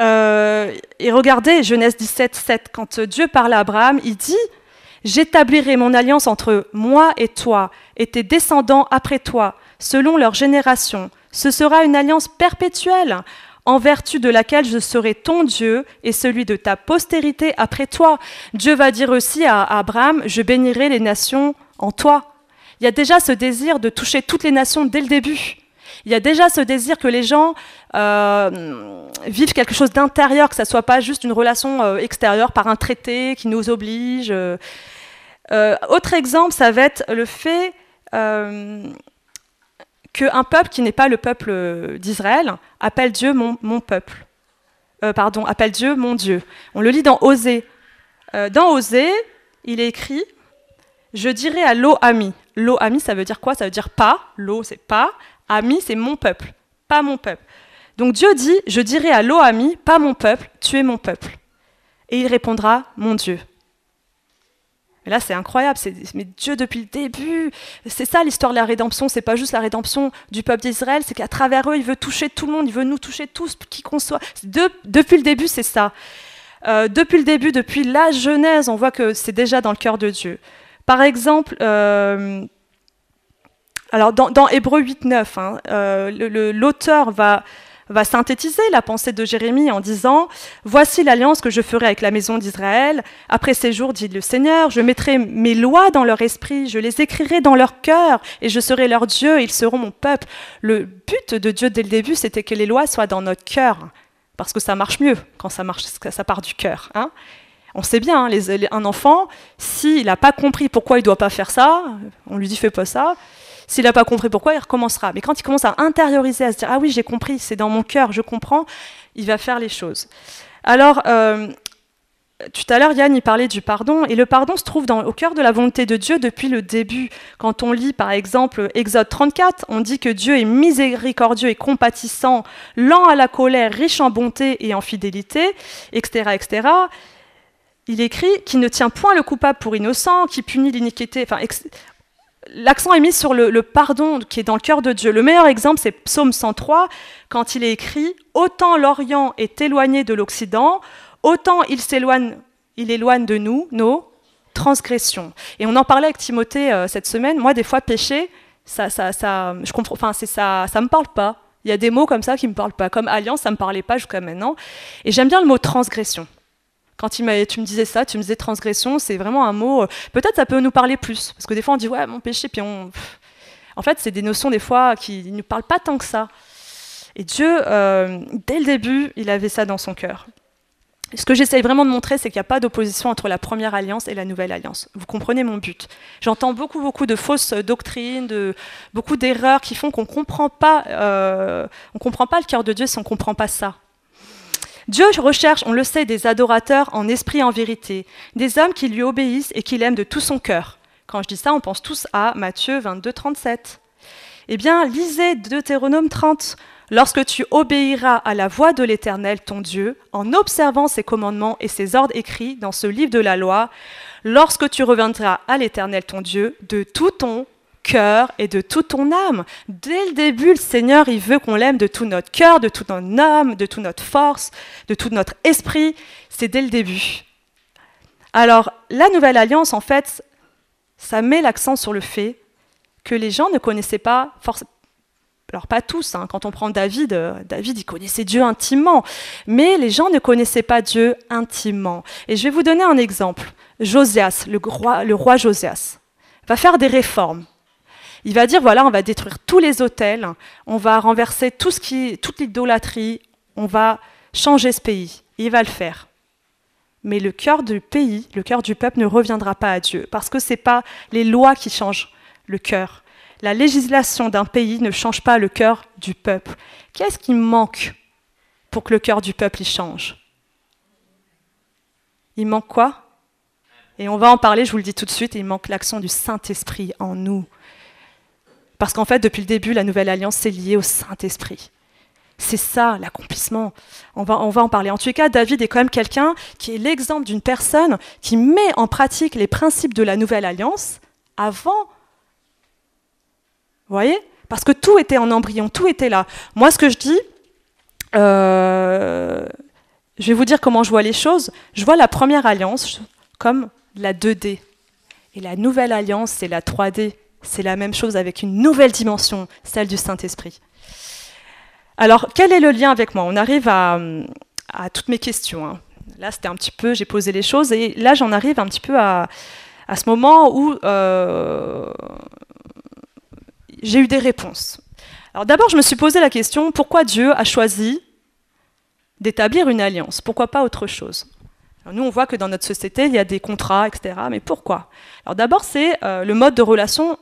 B: Euh, et regardez Genèse 17, 7, quand euh, Dieu parle à Abraham, il dit, J'établirai mon alliance entre moi et toi, et tes descendants après toi, selon leur génération. Ce sera une alliance perpétuelle en vertu de laquelle je serai ton Dieu et celui de ta postérité après toi. Dieu va dire aussi à Abraham, je bénirai les nations en toi. Il y a déjà ce désir de toucher toutes les nations dès le début. Il y a déjà ce désir que les gens euh, vivent quelque chose d'intérieur, que ça soit pas juste une relation euh, extérieure par un traité qui nous oblige. Euh, autre exemple, ça va être le fait un peuple qui n'est pas le peuple euh, d'Israël appelle Dieu mon, peuple. Euh, pardon, appelle Dieu mon Dieu. On le lit dans Osée. Euh, dans Osée, il est écrit Je dirai à l'eau ami. L'eau ami, ça veut dire quoi Ça veut dire pas. L'eau, c'est pas. Ami, c'est mon peuple. Pas mon peuple. Donc Dieu dit Je dirai à l'eau ami, pas mon peuple, tu es mon peuple. Et il répondra Mon Dieu. Et là, c'est incroyable. Mais Dieu, depuis le début, c'est ça l'histoire de la rédemption. C'est pas juste la rédemption du peuple d'Israël, c'est qu'à travers eux, il veut toucher tout le monde, il veut nous toucher tous, qui qu'on soit. depuis le début, c'est ça. Euh, depuis le début, depuis la Genèse, on voit que c'est déjà dans le cœur de Dieu. Par exemple, euh, alors dans, Hébreu 8-9, hein, euh, l'auteur va va synthétiser la pensée de Jérémie en disant Voici l'alliance que je ferai avec la maison d'Israël. Après ces jours, dit le Seigneur, je mettrai mes lois dans leur esprit, je les écrirai dans leur cœur, et je serai leur Dieu, et ils seront mon peuple. Le but de Dieu dès le début, c'était que les lois soient dans notre cœur, hein, parce que ça marche mieux quand ça, marche, ça part du cœur. Hein. on sait bien, hein, un enfant, s'il n'a pas compris pourquoi il ne doit pas faire ça, on lui dit fais pas ça, s'il n'a pas compris pourquoi, il recommencera. Mais quand il commence à intérioriser, à se dire Ah oui, j'ai compris, c'est dans mon cœur, je comprends, il va faire les choses. Alors, euh, tout à l'heure, Yann, il parlait du pardon, et le pardon se trouve au cœur de la volonté de Dieu depuis le début. Quand on lit, par exemple, Exode 34, on dit que Dieu est miséricordieux et compatissant, lent à la colère, riche en bonté et en fidélité, etc., etc. Il écrit qui ne tient point le coupable pour innocent, qui punit l'iniquité. Enfin, l'accent est mis sur le, pardon qui est dans le cœur de Dieu. Le meilleur exemple, c'est Psaume 103, quand il est écrit Autant l'Orient est éloigné de l'Occident, autant il s'éloigne, il éloigne de nous nos transgressions. Et on en parlait avec Timothée euh, cette semaine. Moi, des fois, péché, ça, ça, ça, je comprends, enfin, ça, ça me parle pas. Il y a des mots comme ça qui me parlent pas. Comme alliance, ça me parlait pas jusqu'à maintenant. Et j'aime bien le mot transgression. Quand tu me disais ça, tu me disais transgression, c'est vraiment un mot. Euh, peut-être ça peut nous parler plus. Parce que des fois, on dit ouais, mon péché, puis on. en fait, c'est des notions, des fois, qui ne nous parlent pas tant que ça. Et Dieu, euh, dès le début, il avait ça dans son cœur. Ce que j'essaye vraiment de montrer, c'est qu'il n'y a pas d'opposition entre la première alliance et la nouvelle alliance. Vous comprenez mon but. J'entends beaucoup, beaucoup de fausses euh, doctrines, de, beaucoup d'erreurs qui font qu'on ne comprend, pas, on comprend pas le cœur de Dieu si on ne comprend pas ça. Dieu recherche, on le sait, des adorateurs en esprit et en vérité, des hommes qui lui obéissent et qu'il aime de tout son cœur. Quand je dis ça, on pense tous à Matthieu 22, 37. Eh bien, lisez Deutéronome 30. Lorsque tu obéiras à la voix de l'Éternel, ton Dieu, en observant ses commandements et ses ordres écrits dans ce livre de la loi, lorsque tu reviendras à l'Éternel, ton Dieu, de tout ton cœur et de toute ton âme. Dès le début, le Seigneur, il veut qu'on l'aime de tout notre cœur, de tout notre âme, de toute notre force, de tout notre esprit. C'est dès le début. Alors, la Nouvelle Alliance, en fait, ça met l'accent sur le fait que les gens ne connaissaient pas forcément alors pas tous, hein. quand on prend David, euh, David il connaissait Dieu intimement, mais les gens ne connaissaient pas Dieu intimement. Et je vais vous donner un exemple. Josias, le roi, le roi Josias, va faire des réformes. Il va dire voilà, on va détruire tous les hôtels, on va renverser tout ce qui, toute l'idolâtrie, on va changer ce pays. Et il va le faire. Mais le cœur du pays, le cœur du peuple ne reviendra pas à Dieu, parce que ce n'est pas les lois qui changent le cœur. La législation d'un pays ne change pas le cœur du peuple. Qu'est-ce qui manque pour que le cœur du peuple y change Il manque quoi Et on va en parler, je vous le dis tout de suite, il manque l'action du Saint-Esprit en nous. Parce qu'en fait, depuis le début, la nouvelle alliance, c'est liée au Saint-Esprit. C'est ça l'accomplissement. On va, on va en parler. En tout cas, David est quand même quelqu'un qui est l'exemple d'une personne qui met en pratique les principes de la nouvelle alliance avant. Vous voyez Parce que tout était en embryon, tout était là. Moi, ce que je dis, euh, je vais vous dire comment je vois les choses. Je vois la première alliance comme la 2D. Et la nouvelle alliance, c'est la 3D. C'est la même chose avec une nouvelle dimension, celle du Saint-Esprit. Alors, quel est le lien avec moi On arrive à, toutes mes questions. Hein. Là, c'était un petit peu, j'ai posé les choses, et là, j'en arrive un petit peu à, ce moment où euh, j'ai eu des réponses. Alors d'abord, je me suis posé la question, pourquoi Dieu a choisi d'établir une alliance Pourquoi pas autre chose Nous, on voit que dans notre société, il y a des contrats, etc. Mais pourquoi Alors d'abord, c'est euh, le mode de relation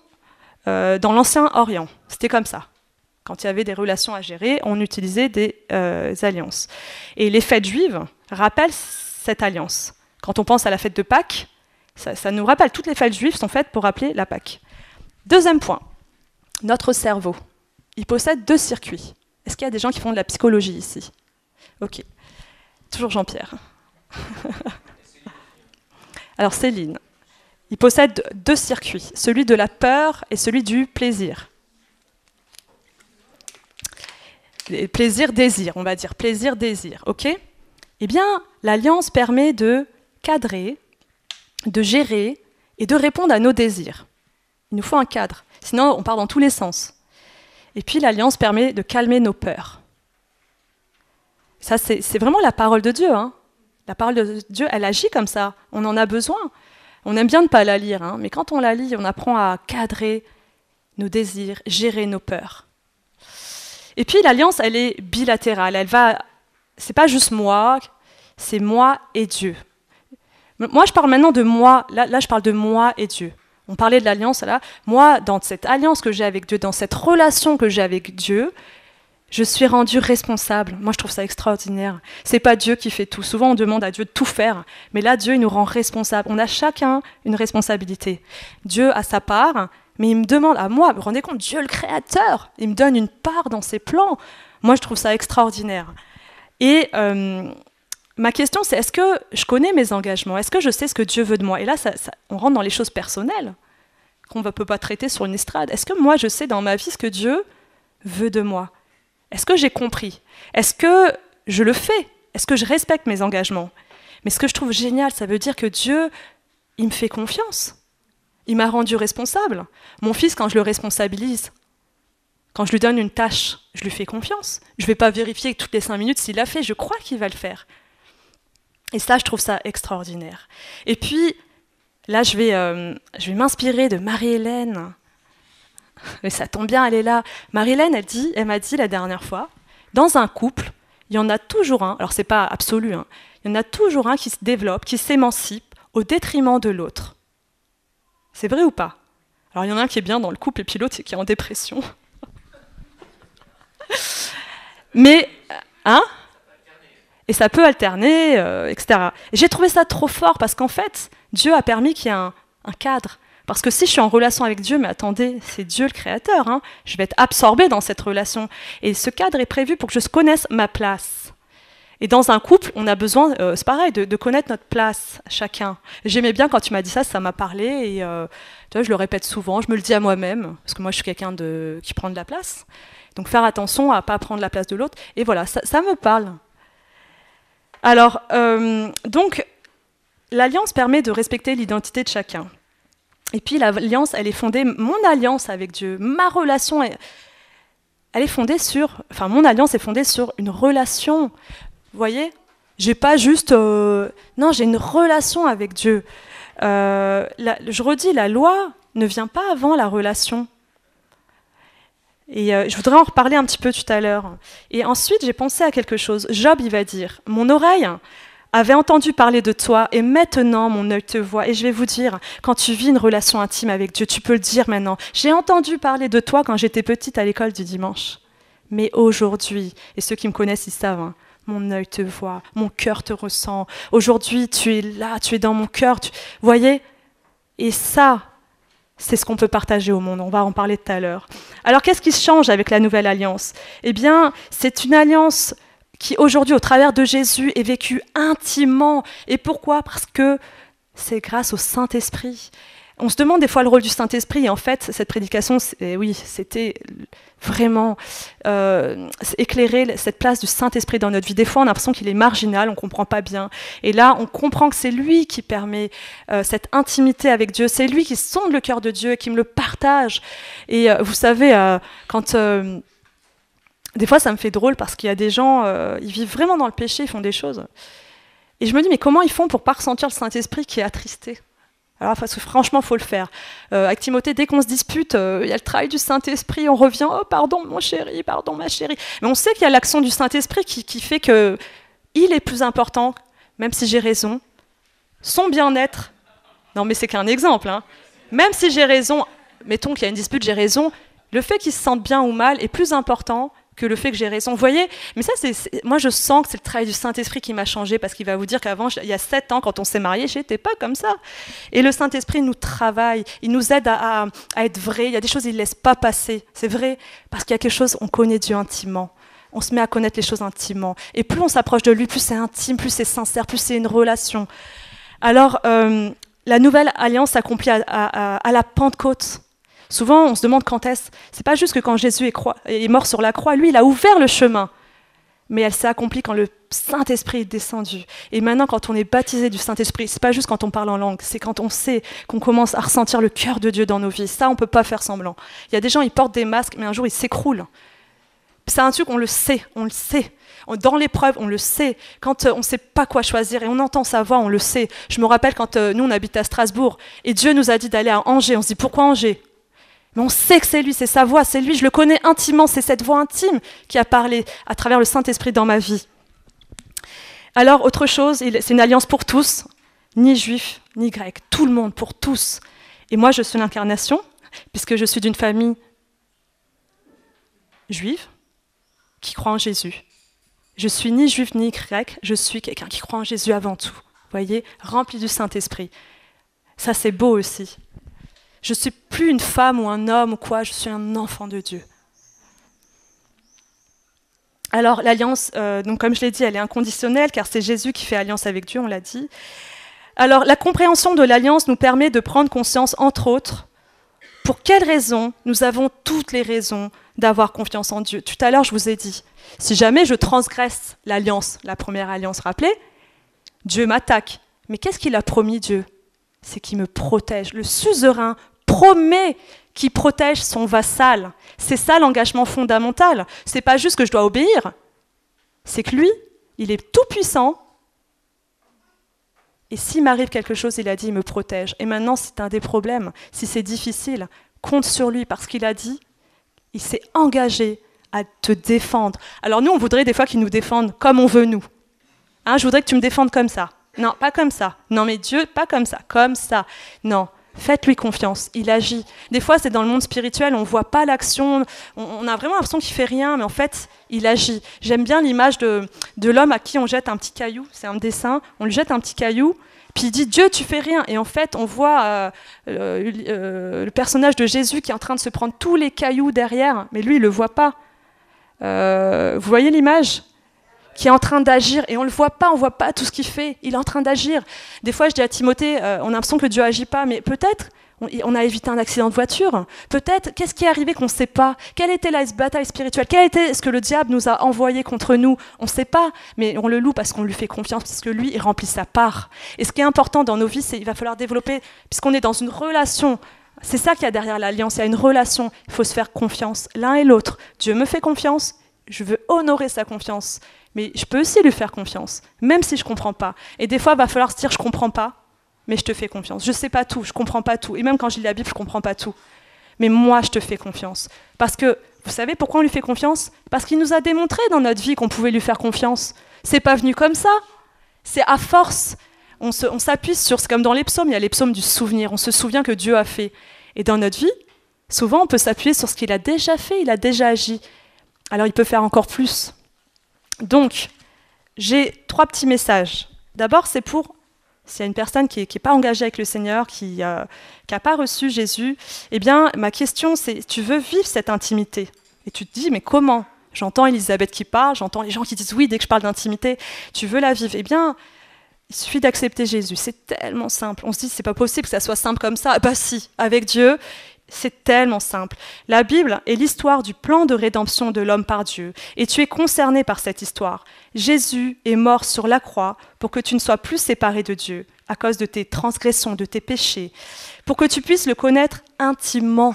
B: euh, dans l'ancien Orient. C'était comme ça. Quand il y avait des relations à gérer, on utilisait des euh, alliances. Et les fêtes juives rappellent cette alliance. Quand on pense à la fête de Pâques, ça, ça nous rappelle, toutes les fêtes juives sont faites pour rappeler la Pâque. Deuxième point, notre cerveau. Il possède deux circuits. Est-ce qu'il y a des gens qui font de la psychologie ici Ok. Toujours Jean-Pierre. [LAUGHS] Alors Céline, il possède deux circuits, celui de la peur et celui du plaisir. Plaisir-désir, on va dire. Plaisir-désir, ok Eh bien, l'alliance permet de cadrer, de gérer et de répondre à nos désirs. Il nous faut un cadre, sinon on part dans tous les sens. Et puis l'alliance permet de calmer nos peurs. Ça, c'est vraiment la parole de Dieu. Hein. La parole de Dieu, elle agit comme ça. On en a besoin. On aime bien ne pas la lire, hein, mais quand on la lit, on apprend à cadrer nos désirs, gérer nos peurs. Et puis l'alliance, elle est bilatérale. Elle va, c'est pas juste moi, c'est moi et Dieu. Moi, je parle maintenant de moi. Là, là je parle de moi et Dieu. On parlait de l'alliance là. Moi, dans cette alliance que j'ai avec Dieu, dans cette relation que j'ai avec Dieu, je suis rendu responsable. Moi, je trouve ça extraordinaire. C'est pas Dieu qui fait tout. Souvent, on demande à Dieu de tout faire, mais là, Dieu, il nous rend responsable. On a chacun une responsabilité. Dieu a sa part, mais il me demande à moi. Vous vous rendez compte, Dieu le Créateur, il me donne une part dans ses plans. Moi, je trouve ça extraordinaire. Et euh, ma question, c'est est-ce que je connais mes engagements Est-ce que je sais ce que Dieu veut de moi Et là, on rentre dans les choses personnelles qu'on ne peut pas traiter sur une estrade. Est-ce que moi, je sais dans ma vie ce que Dieu veut de moi est-ce que j'ai compris Est-ce que je le fais Est-ce que je respecte mes engagements Mais ce que je trouve génial, ça veut dire que Dieu, il me fait confiance. Il m'a rendu responsable. Mon fils, quand je le responsabilise, quand je lui donne une tâche, je lui fais confiance. Je ne vais pas vérifier toutes les cinq minutes s'il l'a fait. Je crois qu'il va le faire. Et ça, je trouve ça extraordinaire. Et puis, là, je vais, euh, je vais m'inspirer de Marie-Hélène, mais ça tombe bien, elle est là. Marilène, elle, dit, elle m'a dit la dernière fois, dans un couple, il y en a toujours un, alors c'est pas absolu, hein, il y en a toujours un qui se développe, qui s'émancipe au détriment de l'autre. C'est vrai ou pas Alors il y en a un qui est bien dans le couple et puis l'autre qui est en dépression. [LAUGHS] mais, hein et ça peut alterner, euh, etc. Et j'ai trouvé ça trop fort parce qu'en fait, Dieu a permis qu'il y ait un cadre, parce que si je suis en relation avec Dieu, mais attendez, c'est Dieu le créateur, hein. je vais être absorbée dans cette relation. Et ce cadre est prévu pour que je connaisse ma place. Et dans un couple, on a besoin, euh, c'est pareil, de, connaître notre place chacun. J'aimais bien quand tu m'as dit ça, ça m'a parlé. Et euh, tu vois, je le répète souvent, je me le dis à moi-même, parce que moi, je suis quelqu'un de, qui prend de la place. Donc faire attention à ne pas prendre la place de l'autre. Et voilà, ça, me parle. Alors, euh, donc, l'alliance permet de respecter l'identité de chacun. Et puis l'alliance, elle est fondée, mon alliance avec Dieu, ma relation, elle est fondée sur, enfin mon alliance est fondée sur une relation. Vous voyez J'ai pas juste, euh, non, j'ai une relation avec Dieu. Euh, je redis, la loi ne vient pas avant la relation. Et euh, je voudrais en reparler un petit peu tout à l'heure. Et ensuite, j'ai pensé à quelque chose. Job, il va dire, mon oreille, avait entendu parler de toi et maintenant mon œil te voit. Et je vais vous dire, quand tu vis une relation intime avec Dieu, tu peux le dire maintenant. J'ai entendu parler de toi quand j'étais petite à l'école du dimanche. Mais aujourd'hui, et ceux qui me connaissent, ils savent, hein, mon œil te voit, mon cœur te ressent. Aujourd'hui, tu es là, tu es dans mon cœur. Tu... Voyez Et ça, c'est ce qu'on peut partager au monde. On va en parler tout à l'heure. Alors, qu'est-ce qui se change avec la nouvelle alliance Eh bien, c'est une alliance qui aujourd'hui, au travers de Jésus, est vécu intimement. Et pourquoi Parce que c'est grâce au Saint-Esprit. On se demande des fois le rôle du Saint-Esprit, et en fait, cette prédication, eh oui, c'était vraiment euh, éclairer cette place du Saint-Esprit dans notre vie. Des fois, on a l'impression qu'il est marginal, on ne comprend pas bien. Et là, on comprend que c'est lui qui permet euh, cette intimité avec Dieu, c'est lui qui sonde le cœur de Dieu et qui me le partage. Et euh, vous savez, quand des fois, ça me fait drôle parce qu'il y a des gens, euh, ils vivent vraiment dans le péché, ils font des choses. Et je me dis, mais comment ils font pour ne pas ressentir le Saint-Esprit qui est attristé Alors, parce franchement, faut le faire. Euh, avec Timothée, dès qu'on se dispute, euh, il y a le travail du Saint-Esprit, on revient, oh pardon mon chéri, pardon ma chérie. Mais on sait qu'il y a l'action du Saint-Esprit qui, fait que il est plus important, même si j'ai raison, son bien-être. Non, mais c'est qu'un exemple. Hein. Même si j'ai raison, mettons qu'il y a une dispute, j'ai raison, le fait qu'il se sente bien ou mal est plus important que le fait que j'ai raison. Vous voyez Mais ça, c'est, moi, je sens que c'est le travail du Saint-Esprit qui m'a changé parce qu'il va vous dire qu'avant, il y a sept ans, quand on s'est marié, j'étais pas comme ça. Et le Saint-Esprit nous travaille, il nous aide à, être vrai. Il y a des choses, il ne laisse pas passer. C'est vrai, parce qu'il y a quelque chose, on connaît Dieu intimement on se met à connaître les choses intimement. Et plus on s'approche de lui, plus c'est intime, plus c'est sincère, plus c'est une relation. Alors, euh, la nouvelle alliance s'accomplit à, la Pentecôte. Souvent, on se demande quand est-ce. C'est pas juste que quand Jésus est, mort sur la croix, lui, il a ouvert le chemin. Mais elle s'est accomplie quand le Saint-Esprit est descendu. Et maintenant, quand on est baptisé du Saint-Esprit, c'est pas juste quand on parle en langue, c'est quand on sait qu'on commence à ressentir le cœur de Dieu dans nos vies. Ça, on peut pas faire semblant. Il y a des gens, ils portent des masques, mais un jour, ils s'écroulent. C'est un truc, on le sait, on le sait. Dans l'épreuve, on le sait. Quand euh, on ne sait pas quoi choisir et on entend sa voix, on le sait. Je me rappelle quand euh, nous, on habite à Strasbourg et Dieu nous a dit d'aller à Angers. On se dit pourquoi Angers mais on sait que c'est lui, c'est sa voix, c'est lui, je le connais intimement, c'est cette voix intime qui a parlé à travers le Saint-Esprit dans ma vie. Alors, autre chose, c'est une alliance pour tous, ni juifs, ni grecs, tout le monde, pour tous. Et moi, je suis l'incarnation, puisque je suis d'une famille juive qui croit en Jésus. Je suis ni juif ni grec, je suis quelqu'un qui croit en Jésus avant tout. Voyez, rempli du Saint-Esprit. Ça, c'est beau aussi. Je ne suis plus une femme ou un homme ou quoi, je suis un enfant de Dieu. Alors l'alliance, euh, donc comme je l'ai dit, elle est inconditionnelle car c'est Jésus qui fait alliance avec Dieu, on l'a dit. Alors la compréhension de l'alliance nous permet de prendre conscience, entre autres, pour quelles raisons nous avons toutes les raisons d'avoir confiance en Dieu. Tout à l'heure, je vous ai dit, si jamais je transgresse l'alliance, la première alliance rappelée, Dieu m'attaque. Mais qu'est-ce qu'il a promis Dieu C'est qu'il me protège. Le suzerain promet qu'il protège son vassal. C'est ça l'engagement fondamental. C'est pas juste que je dois obéir, c'est que lui, il est tout puissant. Et s'il m'arrive quelque chose, il a dit, il me protège. Et maintenant, c'est un des problèmes. Si c'est difficile, compte sur lui parce qu'il a dit, il s'est engagé à te défendre. Alors nous, on voudrait des fois qu'il nous défende comme on veut nous. Hein, je voudrais que tu me défendes comme ça. Non, pas comme ça. Non, mais Dieu, pas comme ça. Comme ça. Non, Faites-lui confiance, il agit. Des fois, c'est dans le monde spirituel, on ne voit pas l'action, on, a vraiment l'impression qu'il fait rien, mais en fait, il agit. J'aime bien l'image de, l'homme à qui on jette un petit caillou, c'est un dessin, on lui jette un petit caillou, puis il dit Dieu, tu fais rien. Et en fait, on voit euh, euh, euh, le personnage de Jésus qui est en train de se prendre tous les cailloux derrière, mais lui, il ne le voit pas. vous voyez l'image qui est en train d'agir et on le voit pas, on voit pas tout ce qu'il fait. Il est en train d'agir. Des fois, je dis à Timothée, euh, on a l'impression que Dieu agit pas, mais peut-être on a évité un accident de voiture. Peut-être, qu'est-ce qui est arrivé qu'on ne sait pas Quelle était la bataille spirituelle Quel était ce que le diable nous a envoyé contre nous On ne sait pas, mais on le loue parce qu'on lui fait confiance, parce que lui, il remplit sa part. Et ce qui est important dans nos vies, c'est qu'il va falloir développer, puisqu'on est dans une relation c'est ça qu'il y a derrière l'alliance, il y a une relation, il faut se faire confiance l'un et l'autre. Dieu me fait confiance, je veux honorer sa confiance mais je peux aussi lui faire confiance, même si je ne comprends pas. Et des fois, il va falloir se dire, je ne comprends pas, mais je te fais confiance. Je ne sais pas tout, je ne comprends pas tout. Et même quand je lis la Bible, je ne comprends pas tout. Mais moi, je te fais confiance. Parce que, vous savez pourquoi on lui fait confiance Parce qu'il nous a démontré dans notre vie qu'on pouvait lui faire confiance. C'est pas venu comme ça. C'est à force. On s'appuie sur, c'est comme dans les psaumes, il y a les psaumes du souvenir. On se souvient que Dieu a fait. Et dans notre vie, souvent, on peut s'appuyer sur ce qu'il a déjà fait, il a déjà agi. Alors, il peut faire encore plus. Donc, j'ai trois petits messages. D'abord, c'est pour s'il y a une personne qui n'est pas engagée avec le Seigneur, qui n'a euh, pas reçu Jésus, eh bien, ma question, c'est tu veux vivre cette intimité Et tu te dis, mais comment J'entends Elisabeth qui parle, j'entends les gens qui disent oui dès que je parle d'intimité, tu veux la vivre Eh bien, il suffit d'accepter Jésus. C'est tellement simple. On se dit, c'est pas possible que ça soit simple comme ça. Ah bah si, avec Dieu, c'est tellement simple. La Bible est l'histoire du plan de rédemption de l'homme par Dieu, et tu es concerné par cette histoire. Jésus est mort sur la croix pour que tu ne sois plus séparé de Dieu à cause de tes transgressions, de tes péchés, pour que tu puisses le connaître intimement.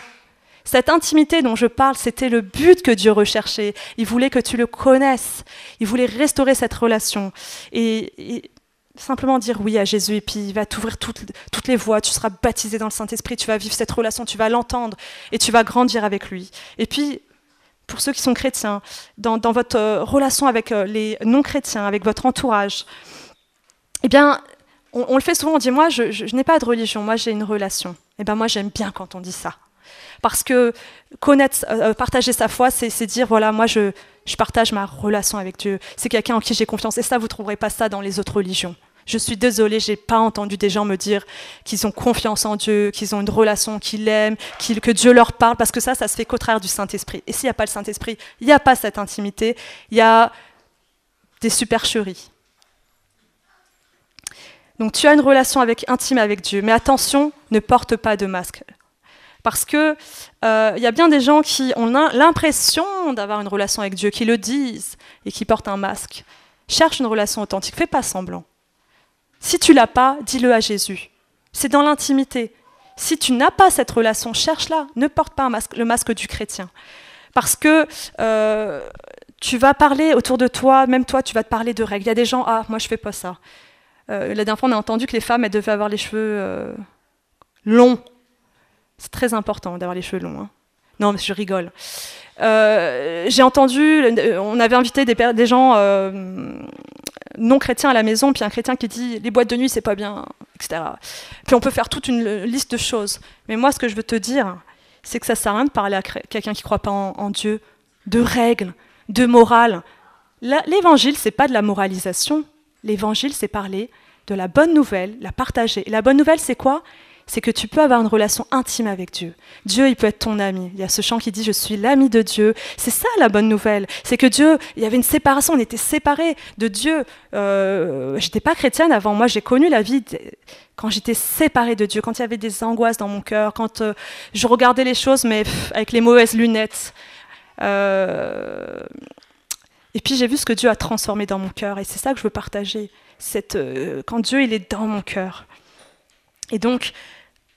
B: Cette intimité dont je parle, c'était le but que Dieu recherchait. Il voulait que tu le connaisses. Il voulait restaurer cette relation. Et, et simplement dire oui à Jésus et puis il va t'ouvrir toutes, les voies, tu seras baptisé dans le Saint-Esprit, tu vas vivre cette relation, tu vas l'entendre et tu vas grandir avec lui. Et puis, pour ceux qui sont chrétiens, dans, votre euh, relation avec euh, les non-chrétiens, avec votre entourage, eh bien, on, le fait souvent, on dit moi, je, n'ai pas de religion, moi j'ai une relation. et eh bien moi j'aime bien quand on dit ça. Parce que connaître, euh, euh, partager sa foi, c'est dire, voilà, moi, je, partage ma relation avec Dieu. C'est quelqu'un en qui j'ai confiance. Et ça, vous ne trouverez pas ça dans les autres religions. Je suis désolée, j'ai pas entendu des gens me dire qu'ils ont confiance en Dieu, qu'ils ont une relation, qu'ils l'aiment, que Dieu leur parle, parce que ça, ça se fait qu'au travers du Saint-Esprit. Et s'il n'y a pas le Saint-Esprit, il n'y a pas cette intimité, il y a des supercheries. Donc tu as une relation avec, intime avec Dieu, mais attention, ne porte pas de masque. Parce que il euh, y a bien des gens qui ont l'impression d'avoir une relation avec Dieu, qui le disent et qui portent un masque. Cherche une relation authentique, fais pas semblant. Si tu l'as pas, dis-le à Jésus. C'est dans l'intimité. Si tu n'as pas cette relation, cherche-la. Ne porte pas le masque du chrétien. Parce que euh, tu vas parler autour de toi, même toi, tu vas te parler de règles. Il y a des gens, ah, moi je fais pas ça. Euh, la dernière fois, on a entendu que les femmes, elles devaient avoir les cheveux longs. C'est très important d'avoir les cheveux longs. Hein. Non, mais je rigole. Euh, j'ai entendu, euh, on avait invité des, des gens euh, non chrétiens à la maison, puis un chrétien qui dit les boîtes de nuit c'est pas bien, etc. Puis on peut faire toute une liste de choses. Mais moi, ce que je veux te dire, c'est que ça sert à rien de parler à quelqu'un qui croit pas en, en, Dieu, de règles, de morale. L'évangile, c'est pas de la moralisation. L'évangile, c'est parler de la bonne nouvelle, la partager. Et la bonne nouvelle, c'est quoi c'est que tu peux avoir une relation intime avec Dieu. Dieu, il peut être ton ami. Il y a ce chant qui dit, je suis l'ami de Dieu. C'est ça la bonne nouvelle. C'est que Dieu, il y avait une séparation, on était séparés de Dieu. Euh, j'étais pas chrétienne avant, moi j'ai connu la vie quand j'étais séparée de Dieu, quand il y avait des angoisses dans mon cœur, quand euh, je regardais les choses, mais avec les mauvaises lunettes. Euh, et puis j'ai vu ce que Dieu a transformé dans mon cœur, et c'est ça que je veux partager. Cette, euh, quand Dieu il est dans mon cœur. Et donc,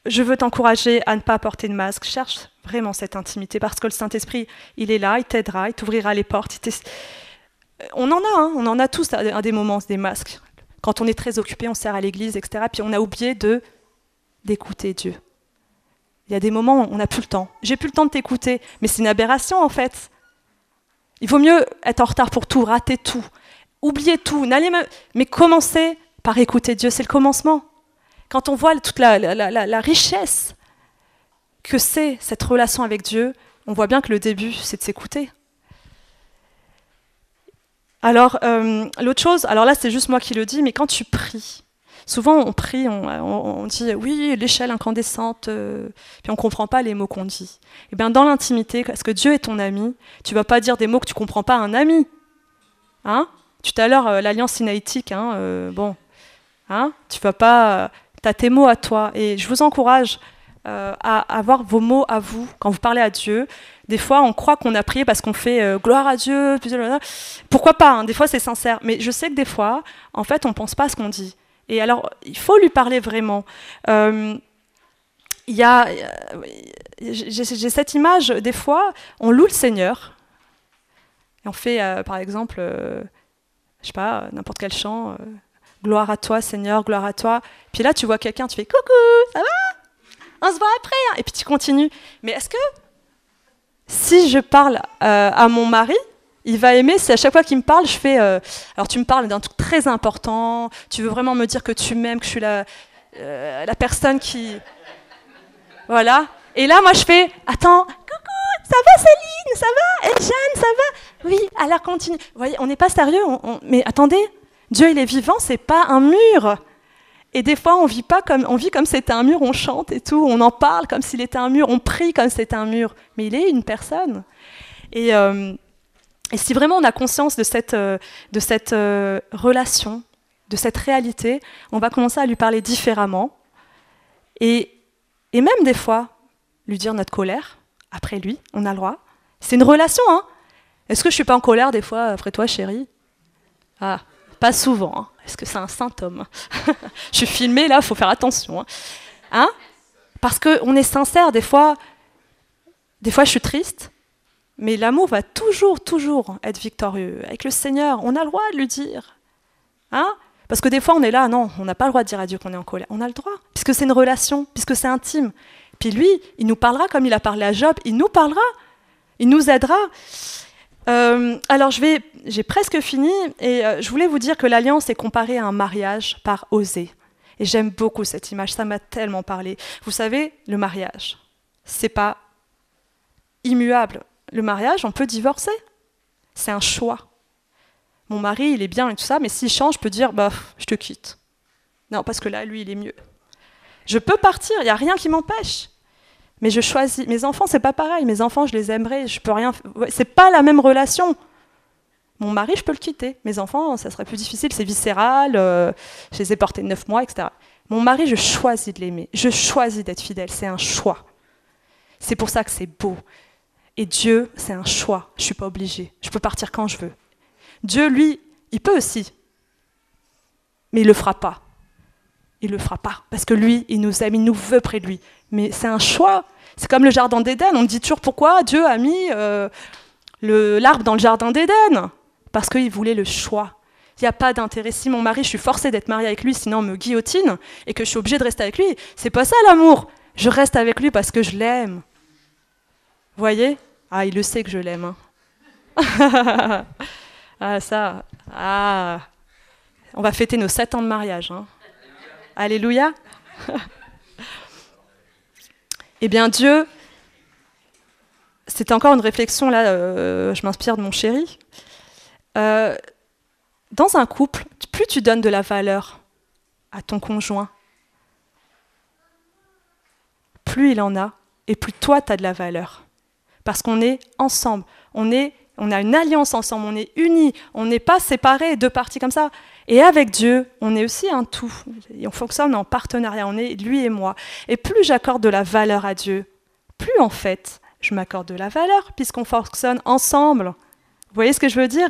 B: je veux t'encourager à ne pas porter de masque. Cherche vraiment cette intimité parce que le Saint-Esprit, il est là, il t'aidera, il t'ouvrira les portes. Euh, on en a, hein. on en a tous à des moments des masques. Quand on est très occupé, on sert à l'église, etc. Puis on a oublié de d'écouter Dieu. Il y a des moments où on n'a plus le temps. J'ai plus le temps de t'écouter, mais c'est une aberration en fait. Il vaut mieux être en retard pour tout, rater tout, oublier tout, n'allez mais commencer par écouter Dieu, c'est le commencement. Quand on voit toute la, richesse que c'est cette relation avec Dieu, on voit bien que le début, c'est de s'écouter. Alors, euh, l'autre chose, alors là, c'est juste moi qui le dis, mais quand tu pries, souvent on prie, on, dit oui, l'échelle incandescente, euh, puis on ne comprend pas les mots qu'on dit. Eh bien, dans l'intimité, parce que Dieu est ton ami, tu ne vas pas dire des mots que tu ne comprends pas à un ami. Hein Tout à l'heure, euh, l'alliance sinaïtique, hein, bon. Hein tu vas pas tu tes mots à toi. Et je vous encourage euh, à avoir vos mots à vous quand vous parlez à Dieu. Des fois, on croit qu'on a prié parce qu'on fait euh, gloire à Dieu. Pourquoi pas hein, Des fois, c'est sincère. Mais je sais que des fois, en fait, on pense pas à ce qu'on dit. Et alors, il faut lui parler vraiment. Euh, il y a, j'ai cette image. Des fois, on loue le Seigneur. Et on fait, par exemple, je sais pas, n'importe quel chant. Gloire à toi, Seigneur, gloire à toi. Puis là, tu vois quelqu'un, tu fais coucou, ça va On se voit après. Hein. Et puis tu continues. Mais est-ce que si je parle euh, à mon mari, il va aimer si à chaque fois qu'il me parle, je fais euh, alors tu me parles d'un truc très important, tu veux vraiment me dire que tu m'aimes, que je suis la, euh, la personne qui. Voilà. Et là, moi, je fais attends, coucou, ça va Céline, ça va, Jeanne, ça va. Oui, alors continue. Vous voyez, on n'est pas sérieux, mais attendez, Dieu, il est vivant, c'est pas un mur. Et des fois, on vit pas comme on vit comme c'était un mur, on chante et tout, on en parle comme s'il était un mur, on prie comme c'était un mur. Mais il est une personne. Et, euh, si vraiment on a conscience de cette, euh, de cette euh, relation, de cette réalité, on va commencer à lui parler différemment. Et, et même des fois, lui dire notre colère, après lui, on a le droit. C'est une relation, hein Est-ce que je suis pas en colère des fois après toi, chérie Ah, pas souvent. Hein. Est-ce que c'est un symptôme [LAUGHS] Je suis filmée là, faut faire attention. Hein, hein? Parce qu'on est sincère, des fois, des fois je suis triste, mais l'amour va toujours, toujours être victorieux. Avec le Seigneur, on a le droit de lui dire. Hein Parce que des fois, on est là, non, on n'a pas le droit de dire à Dieu qu'on est en colère. On a le droit, puisque c'est une relation, puisque c'est intime. Puis lui, il nous parlera comme il a parlé à Job, il nous parlera, il nous aidera. Euh, alors, je vais, j'ai presque fini et euh, je voulais vous dire que l'alliance est comparée à un mariage par oser. Et j'aime beaucoup cette image, ça m'a tellement parlé. Vous savez, le mariage, c'est pas immuable. Le mariage, on peut divorcer. C'est un choix. Mon mari, il est bien et tout ça, mais s'il change, je peux dire, bah, je te quitte. Non, parce que là, lui, il est mieux. Je peux partir, il n'y a rien qui m'empêche mais je choisis. Mes enfants, c'est pas pareil. Mes enfants, je les aimerais. Je peux rien. C'est pas la même relation. Mon mari, je peux le quitter. Mes enfants, ça serait plus difficile. C'est viscéral. Euh, je les ai portés neuf mois, etc. Mon mari, je choisis de l'aimer. Je choisis d'être fidèle. C'est un choix. C'est pour ça que c'est beau. Et Dieu, c'est un choix. Je suis pas obligée. Je peux partir quand je veux. Dieu, lui, il peut aussi, mais il le fera pas il le fera pas. Parce que lui, il nous aime, il nous veut près de lui. Mais c'est un choix. C'est comme le jardin d'Éden. On me dit toujours pourquoi Dieu a mis euh, le l'arbre dans le jardin d'Éden. Parce qu'il voulait le choix. Il n'y a pas d'intérêt. Si mon mari, je suis forcée d'être mariée avec lui, sinon me guillotine et que je suis obligée de rester avec lui, c'est pas ça l'amour. Je reste avec lui parce que je l'aime. Voyez Ah, il le sait que je l'aime. Hein. [LAUGHS] ah, ça. Ah. On va fêter nos sept ans de mariage. Hein. Alléluia. [LAUGHS] Eh bien Dieu, c'était encore une réflexion, là, euh, je m'inspire de mon chéri. Euh, dans un couple, plus tu donnes de la valeur à ton conjoint, plus il en a, et plus toi, tu as de la valeur. Parce qu'on est ensemble, on est on a une alliance ensemble, on est unis, on n'est pas séparés, deux parties comme ça. Et avec Dieu, on est aussi un tout. on fonctionne en partenariat, on est lui et moi. Et plus j'accorde de la valeur à Dieu, plus en fait, je m'accorde de la valeur, puisqu'on fonctionne ensemble. Vous voyez ce que je veux dire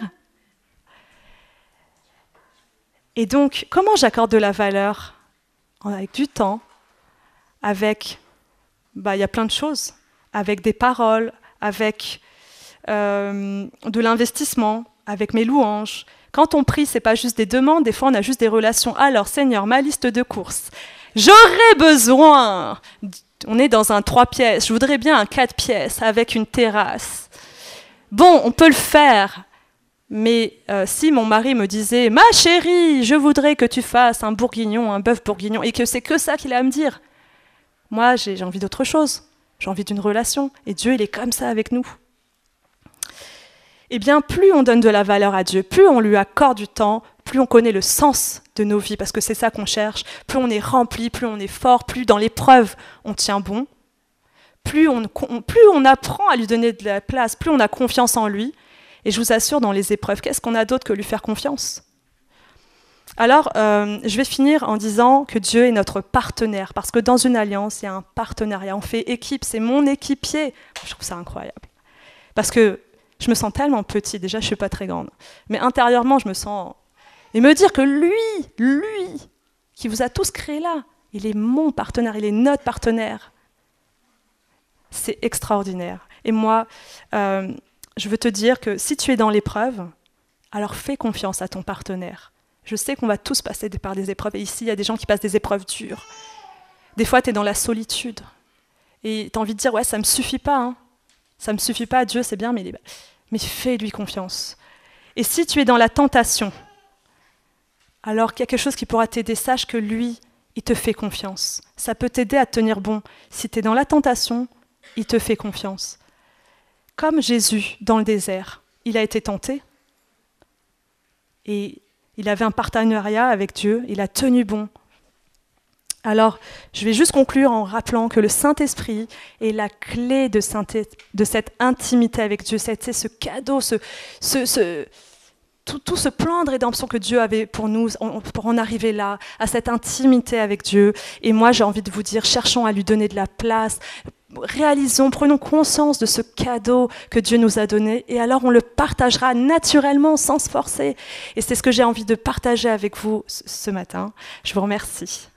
B: Et donc, comment j'accorde de la valeur Avec du temps, avec... Bah, il y a plein de choses. Avec des paroles, avec euh, de l'investissement, avec mes louanges. Quand on prie, c'est pas juste des demandes, des fois on a juste des relations. Alors Seigneur, ma liste de courses. J'aurais besoin. On est dans un trois pièces. Je voudrais bien un quatre pièces avec une terrasse. Bon, on peut le faire. Mais euh, si mon mari me disait, ma chérie, je voudrais que tu fasses un bourguignon, un bœuf bourguignon, et que c'est que ça qu'il a à me dire, moi j'ai envie d'autre chose. J'ai envie d'une relation. Et Dieu, il est comme ça avec nous eh bien, plus on donne de la valeur à Dieu, plus on lui accorde du temps, plus on connaît le sens de nos vies, parce que c'est ça qu'on cherche, plus on est rempli, plus on est fort, plus dans l'épreuve on tient bon, plus on, apprend à lui donner de la place, plus on a confiance en lui. Et je vous assure, dans les épreuves, qu'est-ce qu'on a d'autre que lui faire confiance alors, euh, je vais finir en disant que Dieu est notre partenaire, parce que dans une alliance, il y a un partenariat. On fait équipe, c'est mon équipier. Je trouve ça incroyable. Parce que je me sens tellement petit, déjà je suis pas très grande. Mais intérieurement, je me sens... Et me dire que lui, lui, qui vous a tous créés là, il est mon partenaire, il est notre partenaire. C'est extraordinaire. Et moi, euh, je veux te dire que si tu es dans l'épreuve, alors fais confiance à ton partenaire. Je sais qu'on va tous passer par des épreuves. Et ici, il y a des gens qui passent des épreuves dures. Des fois, tu es dans la solitude. Et tu as envie de dire, ouais, ça me suffit pas. Ça hein. Ça me suffit pas, Dieu, c'est bien, mais mais fais-lui confiance. Et si tu es dans la tentation, alors y a quelque chose qui pourra t'aider, sache que lui, il te fait confiance. Ça peut t'aider à tenir bon. Si tu es dans la tentation, il te fait confiance. Comme Jésus dans le désert, il a été tenté et il avait un partenariat avec Dieu, il a tenu bon alors, je vais juste conclure en rappelant que le Saint-Esprit est la clé de, cette intimité avec Dieu, c'est ce cadeau, tout, ce plan de rédemption que Dieu avait pour nous, pour en arriver là, à cette intimité avec Dieu. Et moi, j'ai envie de vous dire, cherchons à lui donner de la place, réalisons, prenons conscience de ce cadeau que Dieu nous a donné, et alors on le partagera naturellement, sans se forcer. Et c'est ce que j'ai envie de partager avec vous ce matin. Je vous remercie.